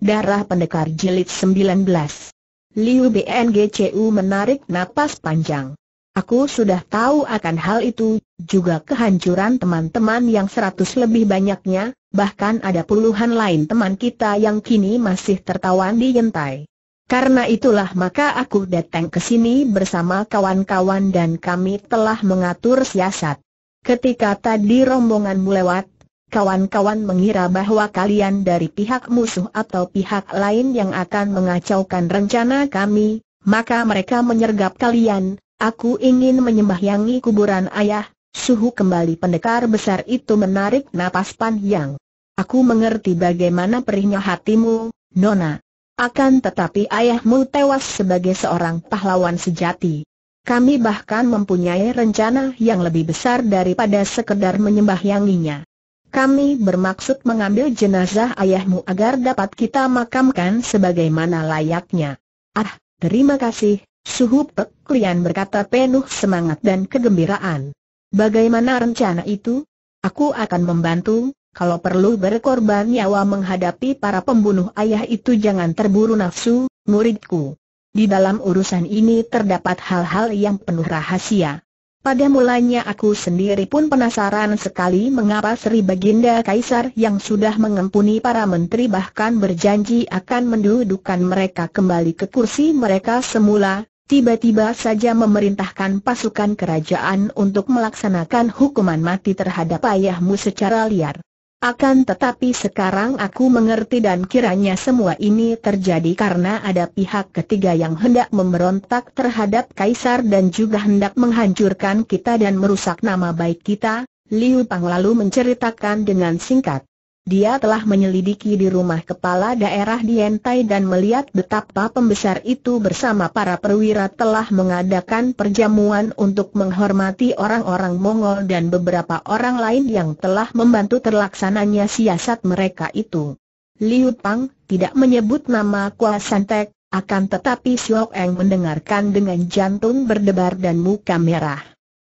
Darah Pendekar Jilid 19 Liu BNGCU menarik napas panjang. Aku sudah tahu akan hal itu, juga kehancuran teman-teman yang seratus lebih banyaknya, bahkan ada puluhan lain teman kita yang kini masih tertawan di Yentai. Karena itulah maka aku datang ke sini bersama kawan-kawan dan kami telah mengatur siasat. Ketika tadi rombonganmu lewat, kawan-kawan mengira bahwa kalian dari pihak musuh atau pihak lain yang akan mengacaukan rencana kami, maka mereka menyergap kalian, aku ingin menyembahyangi kuburan ayah, suhu kembali pendekar besar itu menarik napas panjang. Aku mengerti bagaimana perihnya hatimu, Nona. Akan tetapi ayahmu tewas sebagai seorang pahlawan sejati. Kami bahkan mempunyai rencana yang lebih besar daripada sekedar menyembahyanginya. Kami bermaksud mengambil jenazah ayahmu agar dapat kita makamkan sebagaimana layaknya. Ah, terima kasih, Suhu Pek Lian berkata penuh semangat dan kegembiraan. Bagaimana rencana itu? Aku akan membantu, kalau perlu berkorban nyawa menghadapi para pembunuh ayah itu jangan terburu nafsu, muridku. Di dalam urusan ini terdapat hal-hal yang penuh rahasia. Pada mulanya aku sendiri pun penasaran sekali mengapa Sri Baginda Kaisar yang sudah mengempuni para menteri bahkan berjanji akan mendudukan mereka kembali ke kursi mereka semula, tiba-tiba saja memerintahkan pasukan kerajaan untuk melaksanakan hukuman mati terhadap ayahmu secara liar. Akan tetapi sekarang aku mengerti dan kiranya semua ini terjadi karena ada pihak ketiga yang hendak memberontak terhadap Kaisar dan juga hendak menghancurkan kita dan merusak nama baik kita, Liu Pang lalu menceritakan dengan singkat. Dia telah menyelidiki di rumah kepala daerah Dientai dan melihat betapa pembesar itu bersama para perwira telah mengadakan perjamuan untuk menghormati orang-orang Mongol dan beberapa orang lain yang telah membantu terlaksananya siasat mereka itu. Liu Pang tidak menyebut nama Kua Santek, akan tetapi Xiao Eng mendengarkan dengan jantung berdebar dan muka merah.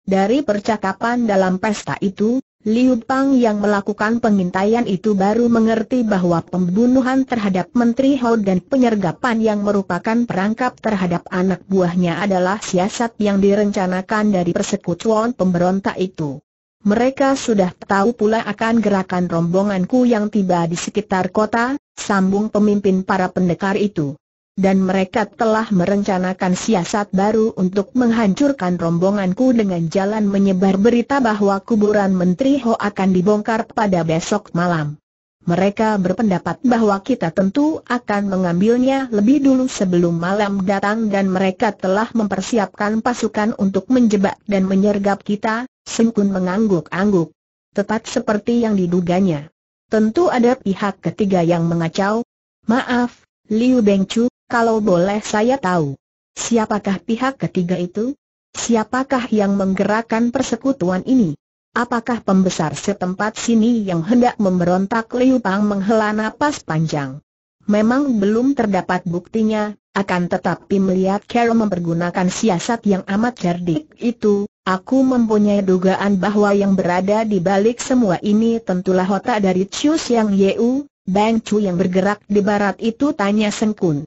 Dari percakapan dalam pesta itu, Liu Pang yang melakukan pengintaian itu baru mengerti bahwa pembunuhan terhadap Menteri Hou dan penyergapan yang merupakan perangkap terhadap anak buahnya adalah siasat yang direncanakan dari persekutuan pemberontak itu. Mereka sudah tahu pula akan gerakan rombonganku yang tiba di sekitar kota, sambung pemimpin para pendekar itu dan mereka telah merencanakan siasat baru untuk menghancurkan rombonganku dengan jalan menyebar berita bahwa kuburan Menteri Ho akan dibongkar pada besok malam. Mereka berpendapat bahwa kita tentu akan mengambilnya lebih dulu sebelum malam datang dan mereka telah mempersiapkan pasukan untuk menjebak dan menyergap kita, Sengkun mengangguk-angguk. Tepat seperti yang diduganya. Tentu ada pihak ketiga yang mengacau. Maaf, Liu Bengchu. Kalau boleh saya tahu, siapakah pihak ketiga itu? Siapakah yang menggerakkan persekutuan ini? Apakah pembesar setempat sini yang hendak memberontak Liu Pang menghela napas panjang? Memang belum terdapat buktinya, akan tetapi melihat Carol mempergunakan siasat yang amat cerdik itu, aku mempunyai dugaan bahwa yang berada di balik semua ini tentulah otak dari Chiu Yang Yeu, Bang Chu yang bergerak di barat itu tanya Sengkun.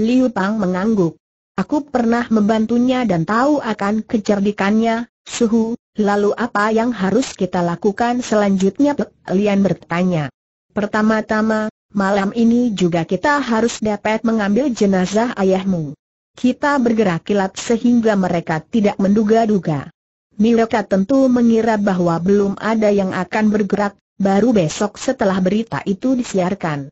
Liu Pang mengangguk. Aku pernah membantunya dan tahu akan kecerdikannya, Suhu, lalu apa yang harus kita lakukan selanjutnya? Lian bertanya. Pertama-tama, malam ini juga kita harus dapat mengambil jenazah ayahmu. Kita bergerak kilat sehingga mereka tidak menduga-duga. Mereka tentu mengira bahwa belum ada yang akan bergerak, baru besok setelah berita itu disiarkan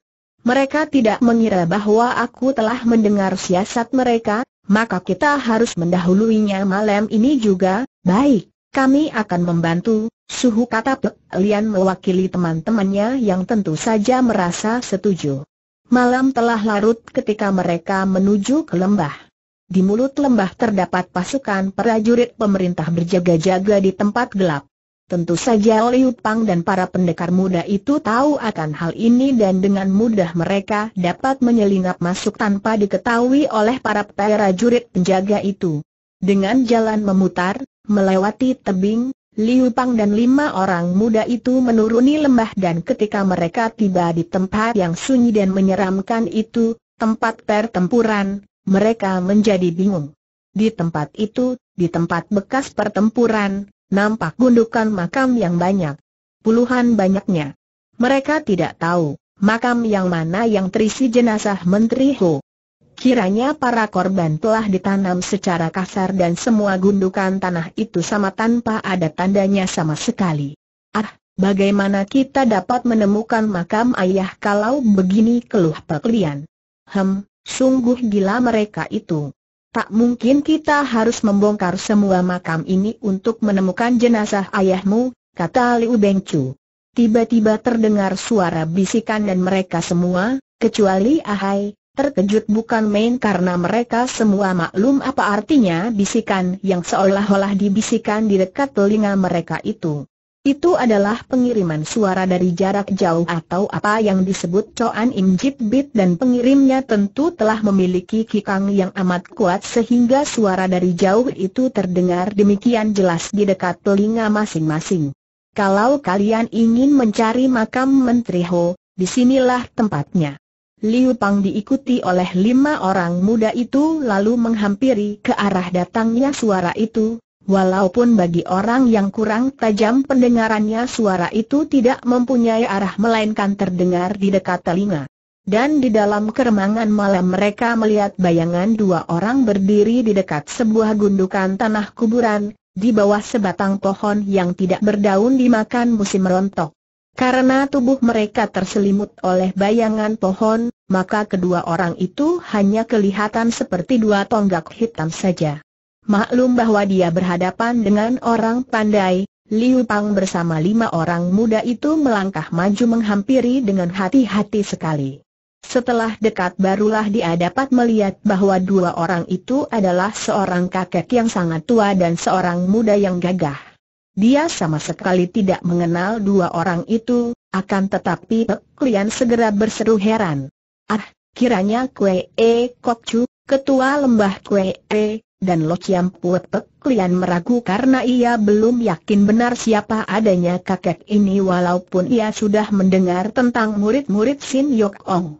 mereka tidak mengira bahwa aku telah mendengar siasat mereka, maka kita harus mendahuluinya malam ini juga, baik, kami akan membantu, suhu kata Lian mewakili teman-temannya yang tentu saja merasa setuju. Malam telah larut ketika mereka menuju ke lembah. Di mulut lembah terdapat pasukan prajurit pemerintah berjaga-jaga di tempat gelap. Tentu saja Liu Pang dan para pendekar muda itu tahu akan hal ini dan dengan mudah mereka dapat menyelinap masuk tanpa diketahui oleh para prajurit penjaga itu. Dengan jalan memutar, melewati tebing, Liu Pang dan lima orang muda itu menuruni lembah dan ketika mereka tiba di tempat yang sunyi dan menyeramkan itu, tempat pertempuran, mereka menjadi bingung. Di tempat itu, di tempat bekas pertempuran, nampak gundukan makam yang banyak. Puluhan banyaknya. Mereka tidak tahu, makam yang mana yang terisi jenazah Menteri Ho. Kiranya para korban telah ditanam secara kasar dan semua gundukan tanah itu sama tanpa ada tandanya sama sekali. Ah, bagaimana kita dapat menemukan makam ayah kalau begini keluh peklian? Hem, sungguh gila mereka itu. Tak mungkin kita harus membongkar semua makam ini untuk menemukan jenazah ayahmu, kata Liu Bengcu. Tiba-tiba terdengar suara bisikan dan mereka semua, kecuali Ahai, terkejut bukan main karena mereka semua maklum apa artinya bisikan yang seolah-olah dibisikan di dekat telinga mereka itu. Itu adalah pengiriman suara dari jarak jauh atau apa yang disebut Coan Im Jit Bit dan pengirimnya tentu telah memiliki kikang yang amat kuat sehingga suara dari jauh itu terdengar demikian jelas di dekat telinga masing-masing. Kalau kalian ingin mencari makam Menteri Ho, disinilah tempatnya. Liu Pang diikuti oleh lima orang muda itu lalu menghampiri ke arah datangnya suara itu, Walaupun bagi orang yang kurang tajam pendengarannya suara itu tidak mempunyai arah melainkan terdengar di dekat telinga. Dan di dalam keremangan malam mereka melihat bayangan dua orang berdiri di dekat sebuah gundukan tanah kuburan, di bawah sebatang pohon yang tidak berdaun dimakan musim rontok. Karena tubuh mereka terselimut oleh bayangan pohon, maka kedua orang itu hanya kelihatan seperti dua tonggak hitam saja. Maklum bahwa dia berhadapan dengan orang pandai, Liu Pang bersama lima orang muda itu melangkah maju menghampiri dengan hati-hati sekali. Setelah dekat barulah dia dapat melihat bahwa dua orang itu adalah seorang kakek yang sangat tua dan seorang muda yang gagah. Dia sama sekali tidak mengenal dua orang itu, akan tetapi klien segera berseru heran. Ah, kiranya Kue E Kokcu, ketua lembah Kue e, dan Lo Chiam Pue Pek Lian meragu karena ia belum yakin benar siapa adanya kakek ini walaupun ia sudah mendengar tentang murid-murid Sin Yok Ong.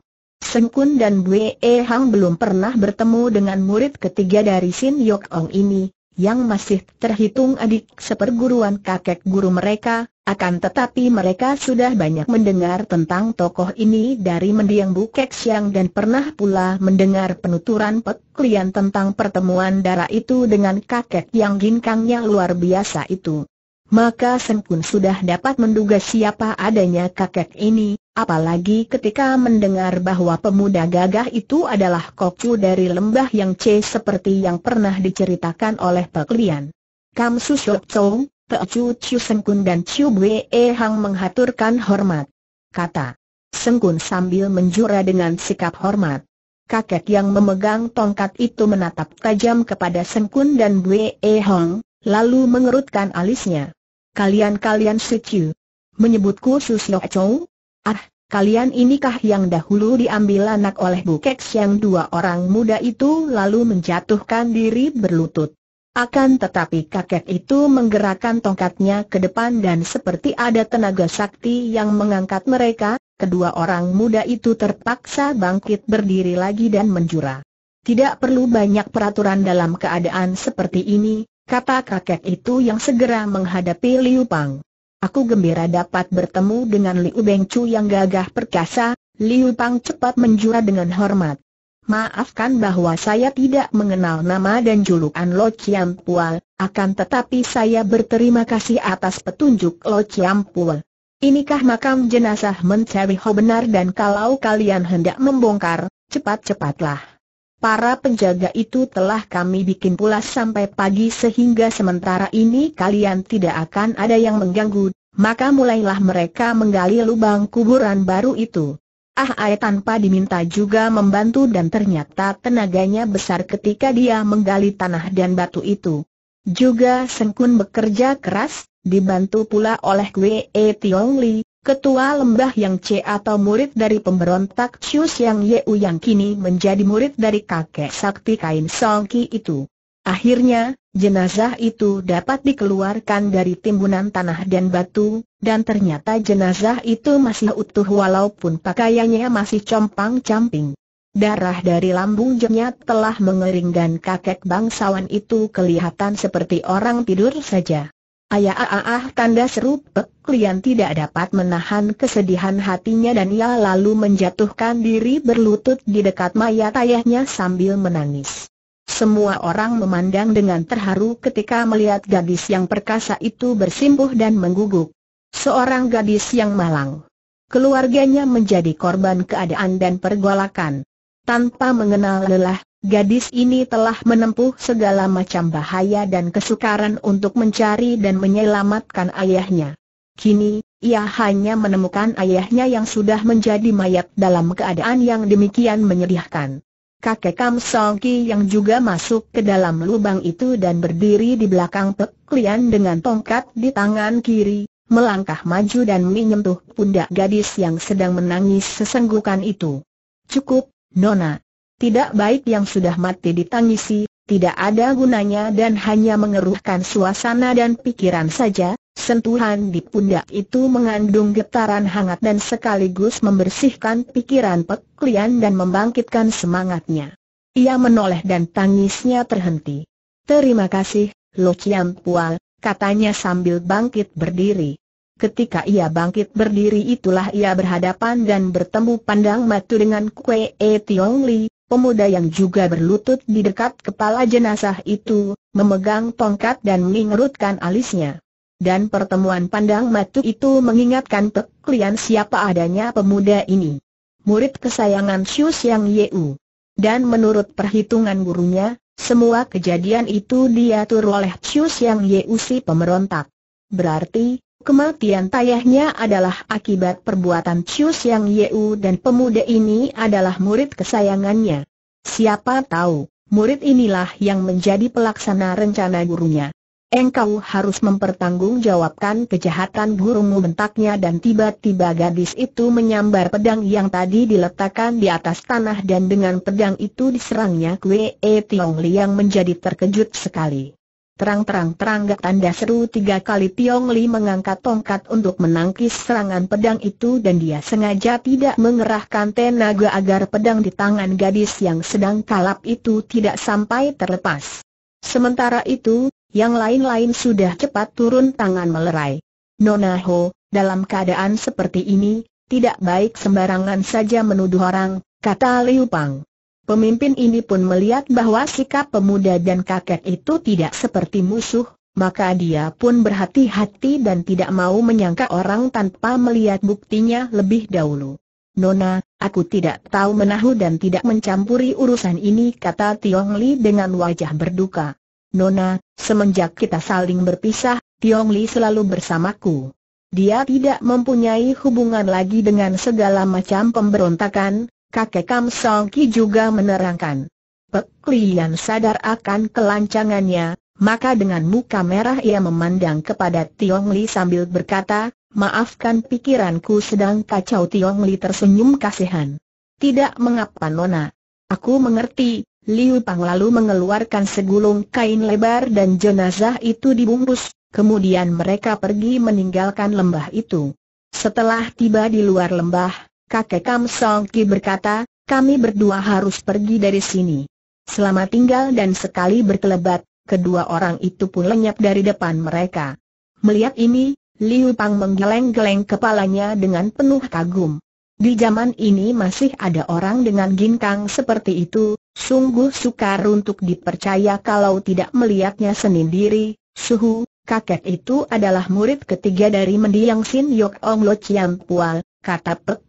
Kun dan Bwe Hang belum pernah bertemu dengan murid ketiga dari Sin Yok Ong ini, yang masih terhitung adik seperguruan kakek guru mereka, akan tetapi mereka sudah banyak mendengar tentang tokoh ini dari mendiang Bukek Siang dan pernah pula mendengar penuturan peklian tentang pertemuan darah itu dengan kakek yang ginkangnya luar biasa itu maka Sen pun sudah dapat menduga siapa adanya kakek ini, apalagi ketika mendengar bahwa pemuda gagah itu adalah kokcu dari lembah yang C seperti yang pernah diceritakan oleh Pek Lian. Kam Su Shok Chong, Pek Chu Chiu Sen Kun dan Chiu Bwe e Hang menghaturkan hormat. Kata Kun sambil menjura dengan sikap hormat. Kakek yang memegang tongkat itu menatap tajam kepada Kun dan Bue e Hang. lalu mengerutkan alisnya. Kalian-kalian suci. Menyebutku Susyo Chow? Ah, kalian inikah yang dahulu diambil anak oleh bukeks yang dua orang muda itu lalu menjatuhkan diri berlutut. Akan tetapi kakek itu menggerakkan tongkatnya ke depan dan seperti ada tenaga sakti yang mengangkat mereka, kedua orang muda itu terpaksa bangkit berdiri lagi dan menjura. Tidak perlu banyak peraturan dalam keadaan seperti ini, kata kakek itu yang segera menghadapi Liu Pang. Aku gembira dapat bertemu dengan Liu Beng yang gagah perkasa, Liu Pang cepat menjura dengan hormat. Maafkan bahwa saya tidak mengenal nama dan julukan Lo Chiam Pual, akan tetapi saya berterima kasih atas petunjuk Lo Chiam Pual. Inikah makam jenazah mencari Ho benar dan kalau kalian hendak membongkar, cepat-cepatlah. Para penjaga itu telah kami bikin pulas sampai pagi sehingga sementara ini kalian tidak akan ada yang mengganggu, maka mulailah mereka menggali lubang kuburan baru itu. Ah Ai tanpa diminta juga membantu dan ternyata tenaganya besar ketika dia menggali tanah dan batu itu. Juga Sengkun bekerja keras, dibantu pula oleh Wei Tiong Li, Ketua lembah yang C atau murid dari pemberontak Chus Yang Yeu yang kini menjadi murid dari kakek sakti kain Songki itu. Akhirnya, jenazah itu dapat dikeluarkan dari timbunan tanah dan batu, dan ternyata jenazah itu masih utuh walaupun pakaiannya masih compang-camping. Darah dari lambung jengnya telah mengering dan kakek bangsawan itu kelihatan seperti orang tidur saja. Ayah ah, ah, ah tanda seru Pek Lian tidak dapat menahan kesedihan hatinya dan ia lalu menjatuhkan diri berlutut di dekat mayat ayahnya sambil menangis. Semua orang memandang dengan terharu ketika melihat gadis yang perkasa itu bersimpuh dan mengguguk. Seorang gadis yang malang. Keluarganya menjadi korban keadaan dan pergolakan. Tanpa mengenal lelah, Gadis ini telah menempuh segala macam bahaya dan kesukaran untuk mencari dan menyelamatkan ayahnya. Kini, ia hanya menemukan ayahnya yang sudah menjadi mayat dalam keadaan yang demikian menyedihkan. Kakek Kam Song Ki yang juga masuk ke dalam lubang itu dan berdiri di belakang Pek dengan tongkat di tangan kiri, melangkah maju dan menyentuh pundak gadis yang sedang menangis sesenggukan itu. Cukup, Nona. Tidak baik yang sudah mati ditangisi, tidak ada gunanya dan hanya mengeruhkan suasana dan pikiran saja, sentuhan di pundak itu mengandung getaran hangat dan sekaligus membersihkan pikiran peklian dan membangkitkan semangatnya. Ia menoleh dan tangisnya terhenti. Terima kasih, Lo Chiam Pual, katanya sambil bangkit berdiri. Ketika ia bangkit berdiri itulah ia berhadapan dan bertemu pandang matu dengan Kwe E Tiong Li, pemuda yang juga berlutut di dekat kepala jenazah itu, memegang tongkat dan mengerutkan alisnya. Dan pertemuan pandang matu itu mengingatkan peklian siapa adanya pemuda ini. Murid kesayangan Xiu Xiang Yeu. Dan menurut perhitungan gurunya, semua kejadian itu diatur oleh Xiu Xiang Yeu si pemberontak. Berarti, Kematian tayahnya adalah akibat perbuatan Cius Yang Yeu dan pemuda ini adalah murid kesayangannya. Siapa tahu, murid inilah yang menjadi pelaksana rencana gurunya. Engkau harus mempertanggungjawabkan kejahatan gurumu bentaknya dan tiba-tiba gadis itu menyambar pedang yang tadi diletakkan di atas tanah dan dengan pedang itu diserangnya Kwe Tiong Li yang menjadi terkejut sekali. Terang-terang-terang tanda seru tiga kali Tiong Li mengangkat tongkat untuk menangkis serangan pedang itu dan dia sengaja tidak mengerahkan tenaga agar pedang di tangan gadis yang sedang kalap itu tidak sampai terlepas. Sementara itu, yang lain-lain sudah cepat turun tangan melerai. Nona Ho, dalam keadaan seperti ini, tidak baik sembarangan saja menuduh orang, kata Liu Pang. Pemimpin ini pun melihat bahwa sikap pemuda dan kakek itu tidak seperti musuh, maka dia pun berhati-hati dan tidak mau menyangka orang tanpa melihat buktinya lebih dahulu. Nona, aku tidak tahu menahu dan tidak mencampuri urusan ini kata Tiong Li dengan wajah berduka. Nona, semenjak kita saling berpisah, Tiong Li selalu bersamaku. Dia tidak mempunyai hubungan lagi dengan segala macam pemberontakan, Kakek Kam Song Ki juga menerangkan. Pek Lian sadar akan kelancangannya, maka dengan muka merah ia memandang kepada Tiong Li sambil berkata, Maafkan pikiranku sedang kacau Tiong Li tersenyum kasihan. Tidak mengapa Nona. Aku mengerti, Liu Pang lalu mengeluarkan segulung kain lebar dan jenazah itu dibungkus, kemudian mereka pergi meninggalkan lembah itu. Setelah tiba di luar lembah, kakek Kam Song Ki berkata, kami berdua harus pergi dari sini. Selama tinggal dan sekali berkelebat, kedua orang itu pun lenyap dari depan mereka. Melihat ini, Liu Pang menggeleng-geleng kepalanya dengan penuh kagum. Di zaman ini masih ada orang dengan ginkang seperti itu, sungguh sukar untuk dipercaya kalau tidak melihatnya sendiri, suhu, kakek itu adalah murid ketiga dari mendiang Sin Yok Ong Lo Chiam Pual, kata Pek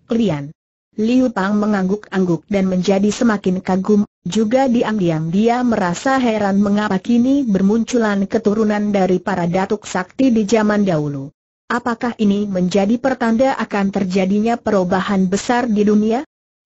Liu Pang mengangguk-angguk dan menjadi semakin kagum, juga diam-diam dia merasa heran mengapa kini bermunculan keturunan dari para datuk sakti di zaman dahulu. Apakah ini menjadi pertanda akan terjadinya perubahan besar di dunia?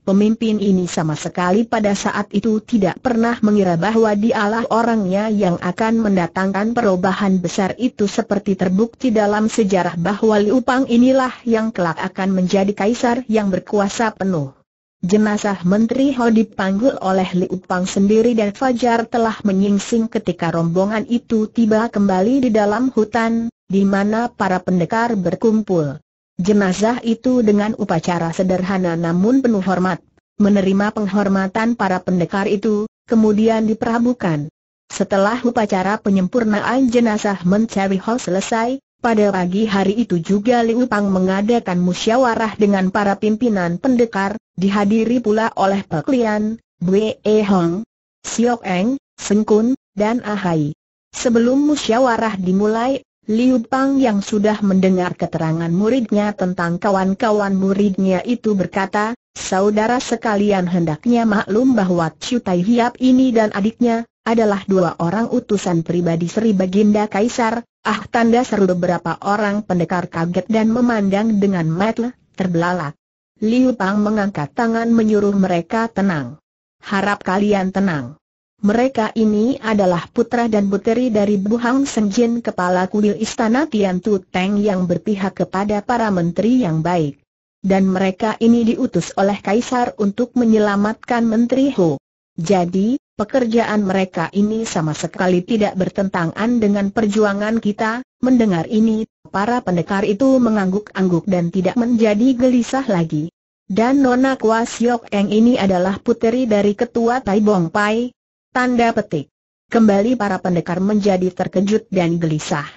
Pemimpin ini sama sekali pada saat itu tidak pernah mengira bahwa dialah orangnya yang akan mendatangkan perubahan besar itu seperti terbukti dalam sejarah bahwa Liu Pang inilah yang kelak akan menjadi kaisar yang berkuasa penuh. Jenazah Menteri Ho dipanggul oleh Liu Pang sendiri dan Fajar telah menyingsing ketika rombongan itu tiba kembali di dalam hutan, di mana para pendekar berkumpul. Jenazah itu dengan upacara sederhana namun penuh hormat, menerima penghormatan para pendekar itu, kemudian diperabukan. Setelah upacara penyempurnaan jenazah mencari hal selesai, pada pagi hari itu juga Liu Pang mengadakan musyawarah dengan para pimpinan pendekar, dihadiri pula oleh Pek Lian, Bwe e Hong, Siok Eng, Seng Kun dan Ahai. Sebelum musyawarah dimulai, Liu Pang yang sudah mendengar keterangan muridnya tentang kawan-kawan muridnya itu berkata, saudara sekalian hendaknya maklum bahwa Chiu Tai Hiap ini dan adiknya, adalah dua orang utusan pribadi Sri Baginda Kaisar, ah tanda seru beberapa orang pendekar kaget dan memandang dengan mata terbelalak. Liu Pang mengangkat tangan menyuruh mereka tenang. Harap kalian tenang. Mereka ini adalah putra dan puteri dari Buhang Senjin kepala kuil istana Tian Tu Teng yang berpihak kepada para menteri yang baik. Dan mereka ini diutus oleh Kaisar untuk menyelamatkan Menteri Ho. Jadi, pekerjaan mereka ini sama sekali tidak bertentangan dengan perjuangan kita, mendengar ini, para pendekar itu mengangguk-angguk dan tidak menjadi gelisah lagi. Dan Nona Kwa Siok Eng ini adalah puteri dari ketua Tai Bong Pai, Tanda petik. Kembali para pendekar menjadi terkejut dan gelisah.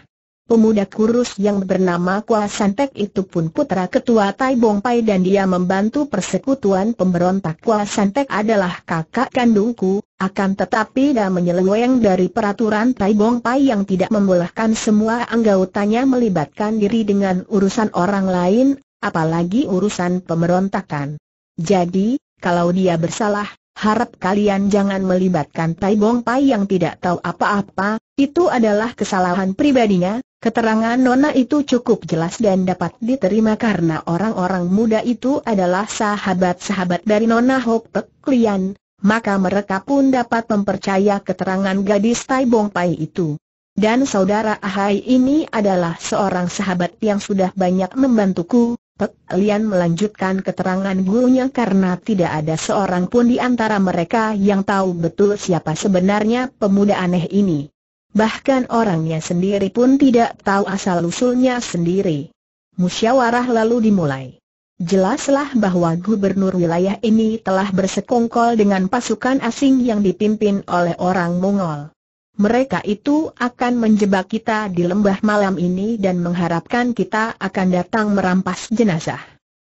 Pemuda kurus yang bernama Kua Santek itu pun putra ketua Tai Bong Pai dan dia membantu persekutuan pemberontak Kua Santek adalah kakak kandungku, akan tetapi dia menyeleweng dari peraturan Tai Bong Pai yang tidak membolehkan semua anggotanya melibatkan diri dengan urusan orang lain, apalagi urusan pemberontakan. Jadi, kalau dia bersalah, Harap kalian jangan melibatkan Tai Bong Pai yang tidak tahu apa-apa, itu adalah kesalahan pribadinya, keterangan Nona itu cukup jelas dan dapat diterima karena orang-orang muda itu adalah sahabat-sahabat dari Nona Hok Pek Lian, maka mereka pun dapat mempercaya keterangan gadis Tai Bong Pai itu. Dan saudara Ahai ini adalah seorang sahabat yang sudah banyak membantuku, Pek Lian melanjutkan keterangan gurunya karena tidak ada seorang pun di antara mereka yang tahu betul siapa sebenarnya pemuda aneh ini. Bahkan orangnya sendiri pun tidak tahu asal-usulnya sendiri. Musyawarah lalu dimulai. Jelaslah bahwa gubernur wilayah ini telah bersekongkol dengan pasukan asing yang dipimpin oleh orang Mongol mereka itu akan menjebak kita di lembah malam ini dan mengharapkan kita akan datang merampas jenazah.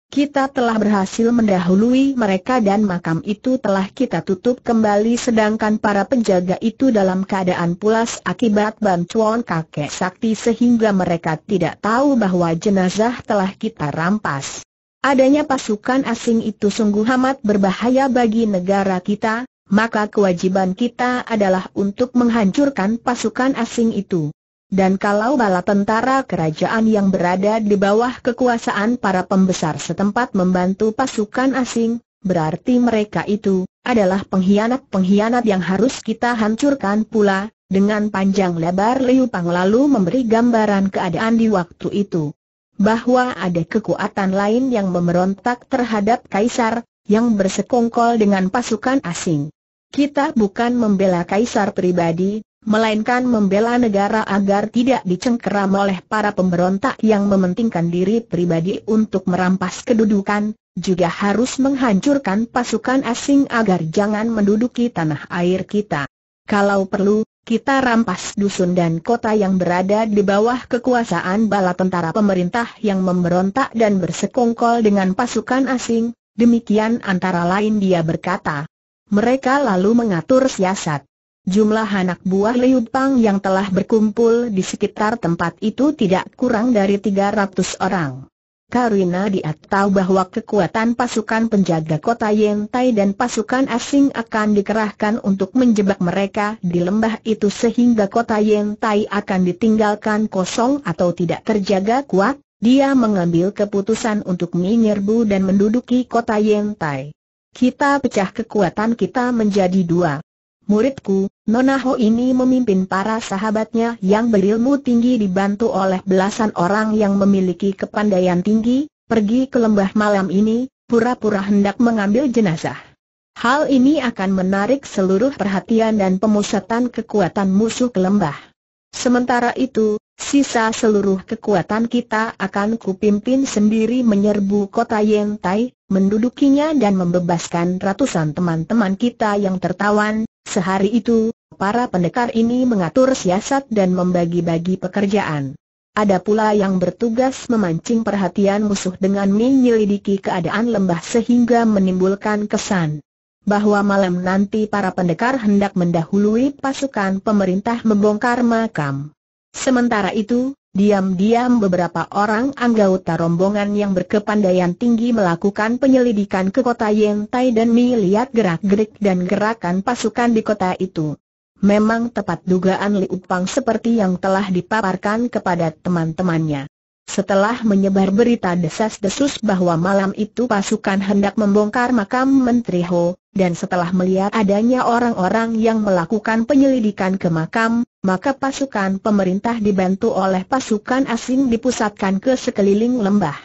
Kita telah berhasil mendahului mereka dan makam itu telah kita tutup kembali sedangkan para penjaga itu dalam keadaan pulas akibat bantuan kakek sakti sehingga mereka tidak tahu bahwa jenazah telah kita rampas. Adanya pasukan asing itu sungguh amat berbahaya bagi negara kita, maka kewajiban kita adalah untuk menghancurkan pasukan asing itu. Dan kalau bala tentara kerajaan yang berada di bawah kekuasaan para pembesar setempat membantu pasukan asing, berarti mereka itu adalah pengkhianat-pengkhianat yang harus kita hancurkan pula, dengan panjang lebar Liu Pang lalu memberi gambaran keadaan di waktu itu. Bahwa ada kekuatan lain yang memberontak terhadap Kaisar, yang bersekongkol dengan pasukan asing. Kita bukan membela kaisar pribadi, melainkan membela negara agar tidak dicengkeram oleh para pemberontak yang mementingkan diri pribadi untuk merampas kedudukan, juga harus menghancurkan pasukan asing agar jangan menduduki tanah air kita. Kalau perlu, kita rampas dusun dan kota yang berada di bawah kekuasaan bala tentara pemerintah yang memberontak dan bersekongkol dengan pasukan asing, demikian antara lain dia berkata. Mereka lalu mengatur siasat. Jumlah anak buah Liu Pang yang telah berkumpul di sekitar tempat itu tidak kurang dari 300 orang. Karina dia tahu bahwa kekuatan pasukan penjaga kota Yentai dan pasukan asing akan dikerahkan untuk menjebak mereka di lembah itu sehingga kota Yentai akan ditinggalkan kosong atau tidak terjaga kuat, dia mengambil keputusan untuk menyerbu dan menduduki kota Yentai. Kita pecah kekuatan kita menjadi dua. Muridku, Nona Ho ini memimpin para sahabatnya yang berilmu tinggi dibantu oleh belasan orang yang memiliki kepandaian tinggi, pergi ke lembah malam ini, pura-pura hendak mengambil jenazah. Hal ini akan menarik seluruh perhatian dan pemusatan kekuatan musuh ke lembah. Sementara itu, Sisa seluruh kekuatan kita akan kupimpin sendiri menyerbu kota Yentai, mendudukinya dan membebaskan ratusan teman-teman kita yang tertawan. Sehari itu, para pendekar ini mengatur siasat dan membagi-bagi pekerjaan. Ada pula yang bertugas memancing perhatian musuh dengan menyelidiki keadaan lembah sehingga menimbulkan kesan bahwa malam nanti para pendekar hendak mendahului pasukan pemerintah membongkar makam. Sementara itu, diam-diam beberapa orang anggota rombongan yang berkepandaian tinggi melakukan penyelidikan ke kota Yentai dan melihat gerak-gerik dan gerakan pasukan di kota itu. Memang tepat dugaan Liu Upang seperti yang telah dipaparkan kepada teman-temannya. Setelah menyebar berita desas-desus bahwa malam itu pasukan hendak membongkar makam Menteri Ho, dan setelah melihat adanya orang-orang yang melakukan penyelidikan ke makam, maka pasukan pemerintah dibantu oleh pasukan asing dipusatkan ke sekeliling lembah.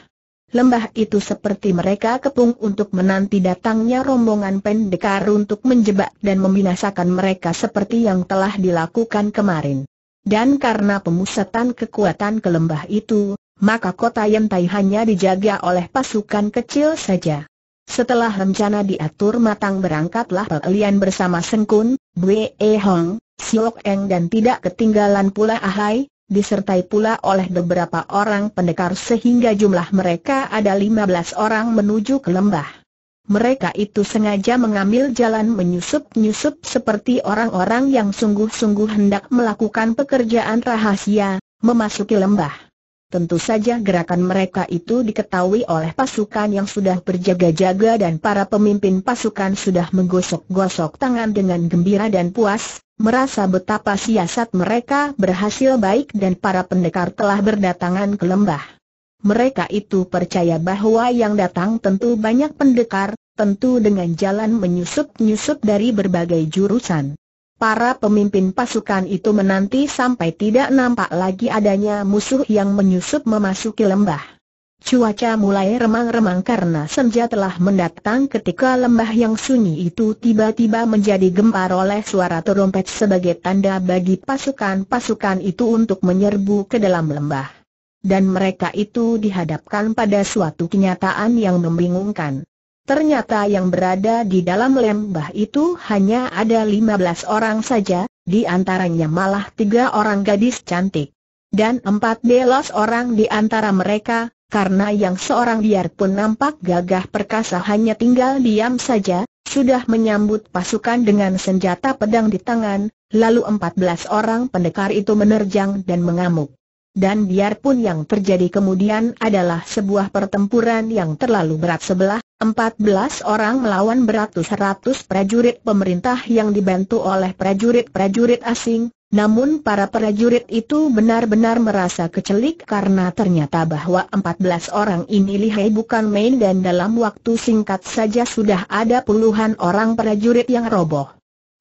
Lembah itu seperti mereka kepung untuk menanti datangnya rombongan pendekar untuk menjebak dan membinasakan mereka seperti yang telah dilakukan kemarin. Dan karena pemusatan kekuatan ke lembah itu, maka kota Yentai hanya dijaga oleh pasukan kecil saja. Setelah rencana diatur matang berangkatlah Lian bersama Sengkun, Bwe Hong, Siok Eng dan tidak ketinggalan pula Ahai, disertai pula oleh beberapa orang pendekar sehingga jumlah mereka ada 15 orang menuju ke lembah. Mereka itu sengaja mengambil jalan menyusup-nyusup seperti orang-orang yang sungguh-sungguh hendak melakukan pekerjaan rahasia, memasuki lembah. Tentu saja gerakan mereka itu diketahui oleh pasukan yang sudah berjaga-jaga dan para pemimpin pasukan sudah menggosok-gosok tangan dengan gembira dan puas, merasa betapa siasat mereka berhasil baik dan para pendekar telah berdatangan ke lembah. Mereka itu percaya bahwa yang datang tentu banyak pendekar, tentu dengan jalan menyusup-nyusup dari berbagai jurusan. Para pemimpin pasukan itu menanti sampai tidak nampak lagi adanya musuh yang menyusup memasuki lembah. Cuaca mulai remang-remang karena senja telah mendatang ketika lembah yang sunyi itu tiba-tiba menjadi gempar oleh suara terompet sebagai tanda bagi pasukan-pasukan itu untuk menyerbu ke dalam lembah. Dan mereka itu dihadapkan pada suatu kenyataan yang membingungkan. Ternyata yang berada di dalam lembah itu hanya ada 15 orang saja, di antaranya malah tiga orang gadis cantik. Dan empat belas orang di antara mereka, karena yang seorang biarpun nampak gagah perkasa hanya tinggal diam saja, sudah menyambut pasukan dengan senjata pedang di tangan, lalu empat belas orang pendekar itu menerjang dan mengamuk. Dan biarpun yang terjadi kemudian adalah sebuah pertempuran yang terlalu berat sebelah, 14 orang melawan beratus-ratus prajurit pemerintah yang dibantu oleh prajurit-prajurit asing, namun para prajurit itu benar-benar merasa kecelik karena ternyata bahwa 14 orang ini lihai bukan main dan dalam waktu singkat saja sudah ada puluhan orang prajurit yang roboh.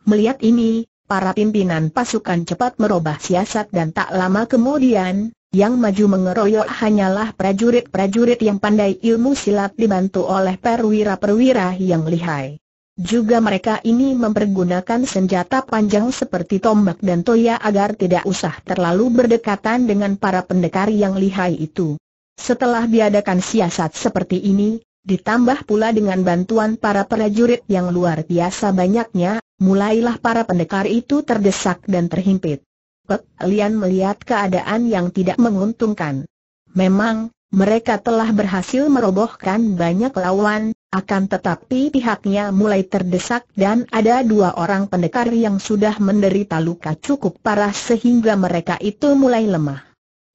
Melihat ini, para pimpinan pasukan cepat merubah siasat dan tak lama kemudian, yang maju mengeroyok hanyalah prajurit-prajurit yang pandai ilmu silat dibantu oleh perwira-perwira yang lihai. Juga mereka ini mempergunakan senjata panjang seperti tombak dan toya agar tidak usah terlalu berdekatan dengan para pendekar yang lihai itu. Setelah diadakan siasat seperti ini, ditambah pula dengan bantuan para prajurit yang luar biasa banyaknya, mulailah para pendekar itu terdesak dan terhimpit. Pek Lian melihat keadaan yang tidak menguntungkan. Memang, mereka telah berhasil merobohkan banyak lawan, akan tetapi pihaknya mulai terdesak dan ada dua orang pendekar yang sudah menderita luka cukup parah sehingga mereka itu mulai lemah.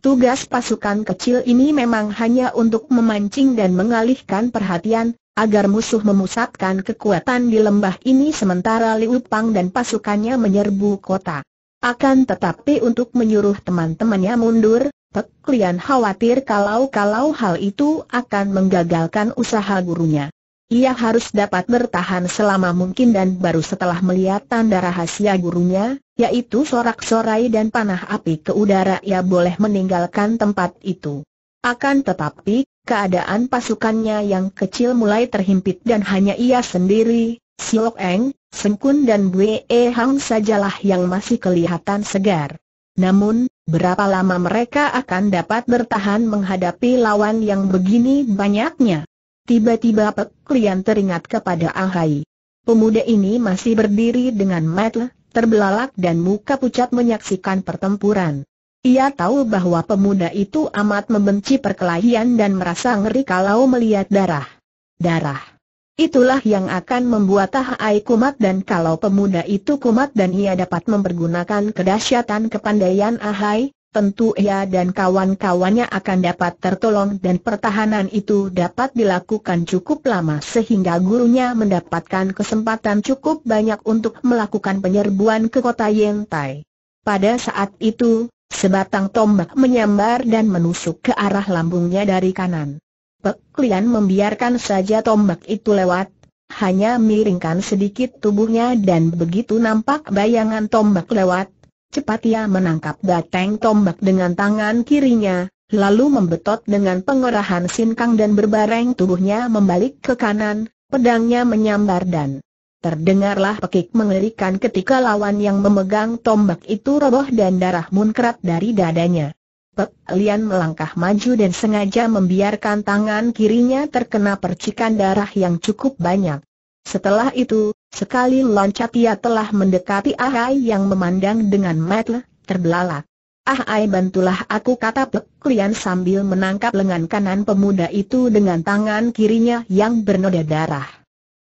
Tugas pasukan kecil ini memang hanya untuk memancing dan mengalihkan perhatian, agar musuh memusatkan kekuatan di lembah ini sementara Liu Pang dan pasukannya menyerbu kota. Akan tetapi untuk menyuruh teman-temannya mundur, Pek Lian khawatir kalau-kalau hal itu akan menggagalkan usaha gurunya. Ia harus dapat bertahan selama mungkin dan baru setelah melihat tanda rahasia gurunya, yaitu sorak-sorai dan panah api ke udara ia boleh meninggalkan tempat itu. Akan tetapi, keadaan pasukannya yang kecil mulai terhimpit dan hanya ia sendiri, Siok Eng, Sengkun dan Bwe Hang sajalah yang masih kelihatan segar. Namun, berapa lama mereka akan dapat bertahan menghadapi lawan yang begini banyaknya? Tiba-tiba Pek teringat kepada Ahai. Pemuda ini masih berdiri dengan metel, terbelalak dan muka pucat menyaksikan pertempuran. Ia tahu bahwa pemuda itu amat membenci perkelahian dan merasa ngeri kalau melihat darah. Darah. Itulah yang akan membuat Tahai kumat dan kalau pemuda itu kumat dan ia dapat mempergunakan kedahsyatan kepandaian Ahai, tentu ia dan kawan-kawannya akan dapat tertolong dan pertahanan itu dapat dilakukan cukup lama sehingga gurunya mendapatkan kesempatan cukup banyak untuk melakukan penyerbuan ke kota Yentai. Pada saat itu, sebatang tombak menyambar dan menusuk ke arah lambungnya dari kanan. Pek membiarkan saja tombak itu lewat, hanya miringkan sedikit tubuhnya dan begitu nampak bayangan tombak lewat, cepat ia menangkap batang tombak dengan tangan kirinya, lalu membetot dengan pengorahan sinkang dan berbareng tubuhnya membalik ke kanan, pedangnya menyambar dan terdengarlah pekik mengerikan ketika lawan yang memegang tombak itu roboh dan darah munkrat dari dadanya. Pek Lian melangkah maju dan sengaja membiarkan tangan kirinya terkena percikan darah yang cukup banyak. Setelah itu, sekali loncat ia telah mendekati Ahai yang memandang dengan mata terbelalak. Ahai bantulah aku kata Pek Lian sambil menangkap lengan kanan pemuda itu dengan tangan kirinya yang bernoda darah.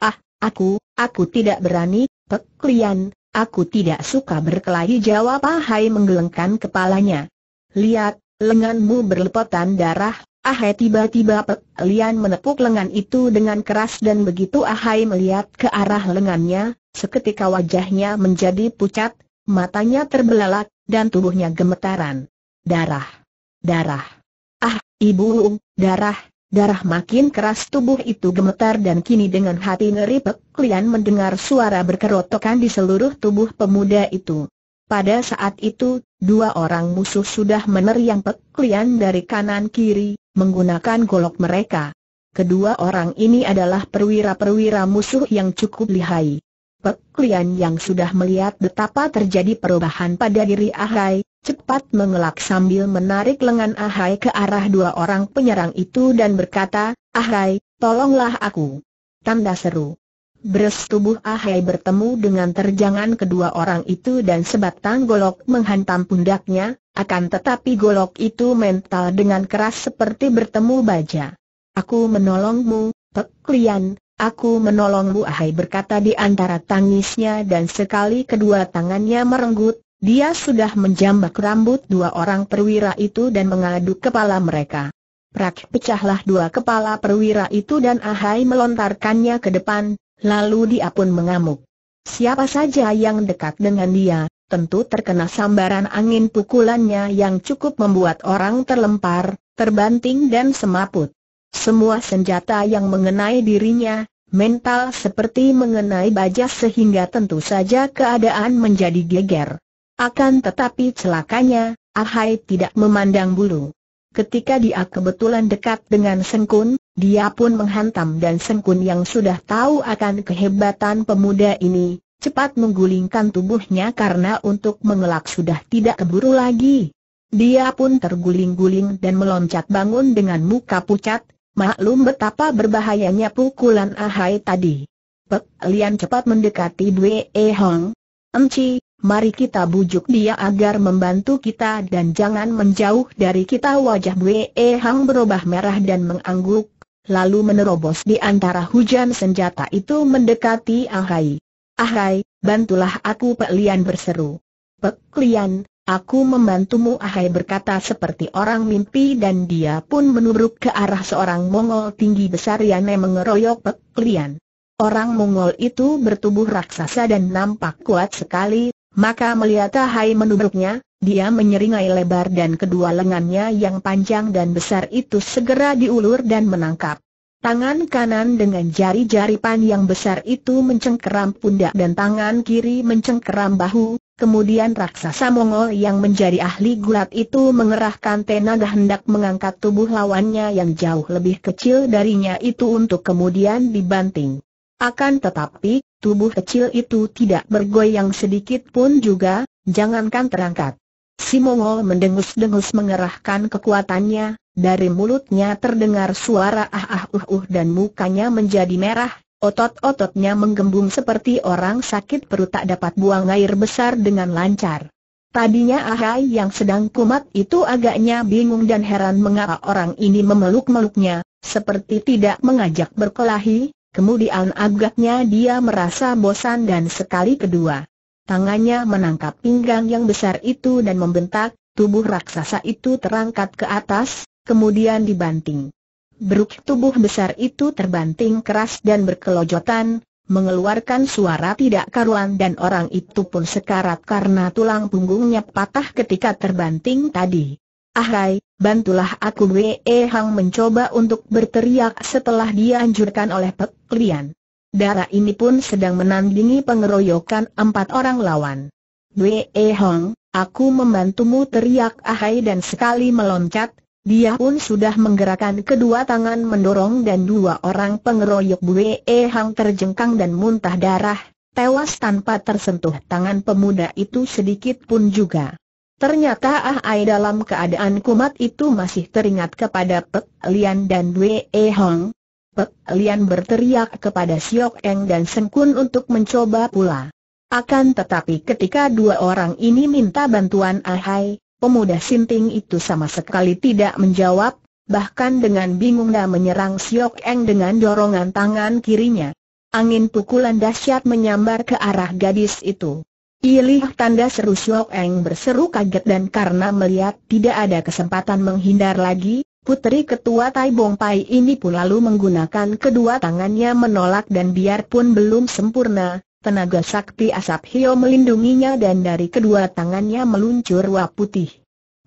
Ah, aku, aku tidak berani, Pek Lian, aku tidak suka berkelahi jawab Ahai menggelengkan kepalanya. Lihat, lenganmu berlepotan darah, Ahai tiba-tiba Pek Lian menepuk lengan itu dengan keras dan begitu Ahai melihat ke arah lengannya, seketika wajahnya menjadi pucat, matanya terbelalak, dan tubuhnya gemetaran. Darah. Darah. Ah, ibu, darah, darah makin keras tubuh itu gemetar dan kini dengan hati ngeri Pek Lian mendengar suara berkerotokan di seluruh tubuh pemuda itu. Pada saat itu, Dua orang musuh sudah meneriang peklian dari kanan kiri, menggunakan golok mereka. Kedua orang ini adalah perwira-perwira musuh yang cukup lihai. Peklian yang sudah melihat betapa terjadi perubahan pada diri Ahai, cepat mengelak sambil menarik lengan Ahai ke arah dua orang penyerang itu dan berkata, Ahai, tolonglah aku. Tanda seru. Beres tubuh Ahai bertemu dengan terjangan kedua orang itu dan sebatang golok menghantam pundaknya, akan tetapi golok itu mental dengan keras seperti bertemu baja. Aku menolongmu, Pek Lian, aku menolongmu Ahai berkata di antara tangisnya dan sekali kedua tangannya merenggut, dia sudah menjambak rambut dua orang perwira itu dan mengaduk kepala mereka. Prak pecahlah dua kepala perwira itu dan Ahai melontarkannya ke depan, Lalu dia pun mengamuk. Siapa saja yang dekat dengan dia, tentu terkena sambaran angin pukulannya yang cukup membuat orang terlempar, terbanting dan semaput. Semua senjata yang mengenai dirinya, mental seperti mengenai baja sehingga tentu saja keadaan menjadi geger. Akan tetapi celakanya, Ahai tidak memandang bulu. Ketika dia kebetulan dekat dengan Sengkun, dia pun menghantam dan Sengkun yang sudah tahu akan kehebatan pemuda ini, cepat menggulingkan tubuhnya karena untuk mengelak sudah tidak keburu lagi. Dia pun terguling-guling dan meloncat bangun dengan muka pucat, maklum betapa berbahayanya pukulan Ahai tadi. Pek Lian cepat mendekati Bwe E Hong. Enci, mari kita bujuk dia agar membantu kita dan jangan menjauh dari kita wajah Bwe E Hong berubah merah dan mengangguk, lalu menerobos di antara hujan senjata itu mendekati Ahai. Ahai, bantulah aku Pek Lian berseru. Pek Lian, aku membantumu Ahai berkata seperti orang mimpi dan dia pun menubruk ke arah seorang Mongol tinggi besar yang mengeroyok Pek Lian. Orang Mongol itu bertubuh raksasa dan nampak kuat sekali, maka melihat Ahai menubruknya, dia menyeringai lebar dan kedua lengannya yang panjang dan besar itu segera diulur dan menangkap. Tangan kanan dengan jari-jari pan yang besar itu mencengkeram pundak dan tangan kiri mencengkeram bahu, kemudian raksasa Mongol yang menjadi ahli gulat itu mengerahkan tenaga hendak mengangkat tubuh lawannya yang jauh lebih kecil darinya itu untuk kemudian dibanting. Akan tetapi, tubuh kecil itu tidak bergoyang sedikit pun juga, jangankan terangkat. Si Mongol mendengus-dengus mengerahkan kekuatannya, dari mulutnya terdengar suara ah ah uh uh dan mukanya menjadi merah, otot-ototnya menggembung seperti orang sakit perut tak dapat buang air besar dengan lancar. Tadinya Ahai ah yang sedang kumat itu agaknya bingung dan heran mengapa orang ini memeluk-meluknya, seperti tidak mengajak berkelahi, kemudian agaknya dia merasa bosan dan sekali kedua. Tangannya menangkap pinggang yang besar itu dan membentak, tubuh raksasa itu terangkat ke atas, kemudian dibanting. Beruk tubuh besar itu terbanting keras dan berkelojotan, mengeluarkan suara tidak karuan dan orang itu pun sekarat karena tulang punggungnya patah ketika terbanting tadi. Ahai, bantulah aku Wei Hang mencoba untuk berteriak setelah dianjurkan oleh Pek Lian. Darah ini pun sedang menandingi pengeroyokan empat orang lawan. Dwe Hong, aku membantumu teriak Ahai dan sekali meloncat, dia pun sudah menggerakkan kedua tangan mendorong dan dua orang pengeroyok Dwe Hong terjengkang dan muntah darah, tewas tanpa tersentuh tangan pemuda itu sedikit pun juga. Ternyata Ahai dalam keadaan kumat itu masih teringat kepada Pek Lian dan Dwe Hong, Lian berteriak kepada Siok Eng dan Sengkun untuk mencoba pula. Akan tetapi ketika dua orang ini minta bantuan Ahai, pemuda Sinting itu sama sekali tidak menjawab, bahkan dengan bingung dan menyerang Siok Eng dengan dorongan tangan kirinya. Angin pukulan dahsyat menyambar ke arah gadis itu. Ilih tanda seru Siok Eng berseru kaget dan karena melihat tidak ada kesempatan menghindar lagi, Putri Ketua Tai Bong Pai ini pun lalu menggunakan kedua tangannya menolak dan biarpun belum sempurna, tenaga sakti asap Hio melindunginya dan dari kedua tangannya meluncur wap putih.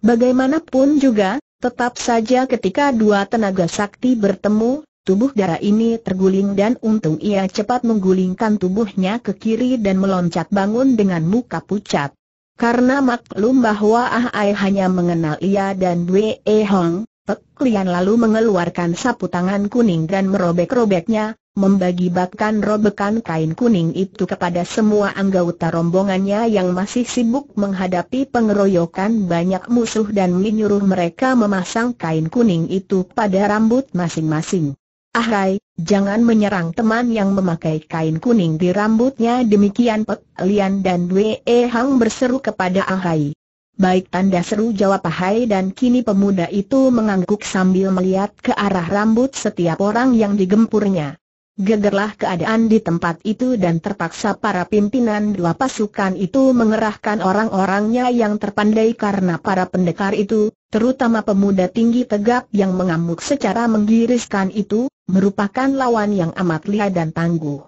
Bagaimanapun juga, tetap saja ketika dua tenaga sakti bertemu, tubuh darah ini terguling dan untung ia cepat menggulingkan tubuhnya ke kiri dan meloncat bangun dengan muka pucat. Karena maklum bahwa Ah Ai hanya mengenal ia dan Wei e Hong, Pek Lian lalu mengeluarkan sapu tangan kuning dan merobek-robeknya, membagi-bakan robekan kain kuning itu kepada semua anggota rombongannya yang masih sibuk menghadapi pengeroyokan banyak musuh dan menyuruh mereka memasang kain kuning itu pada rambut masing-masing. Ahai, jangan menyerang teman yang memakai kain kuning di rambutnya demikian Pek Lian dan Wei Hang berseru kepada Ahai. Baik tanda seru jawab Hai dan kini pemuda itu mengangguk sambil melihat ke arah rambut setiap orang yang digempurnya. Gegerlah keadaan di tempat itu dan terpaksa para pimpinan dua pasukan itu mengerahkan orang-orangnya yang terpandai karena para pendekar itu, terutama pemuda tinggi tegap yang mengamuk secara menggiriskan itu, merupakan lawan yang amat lihai dan tangguh.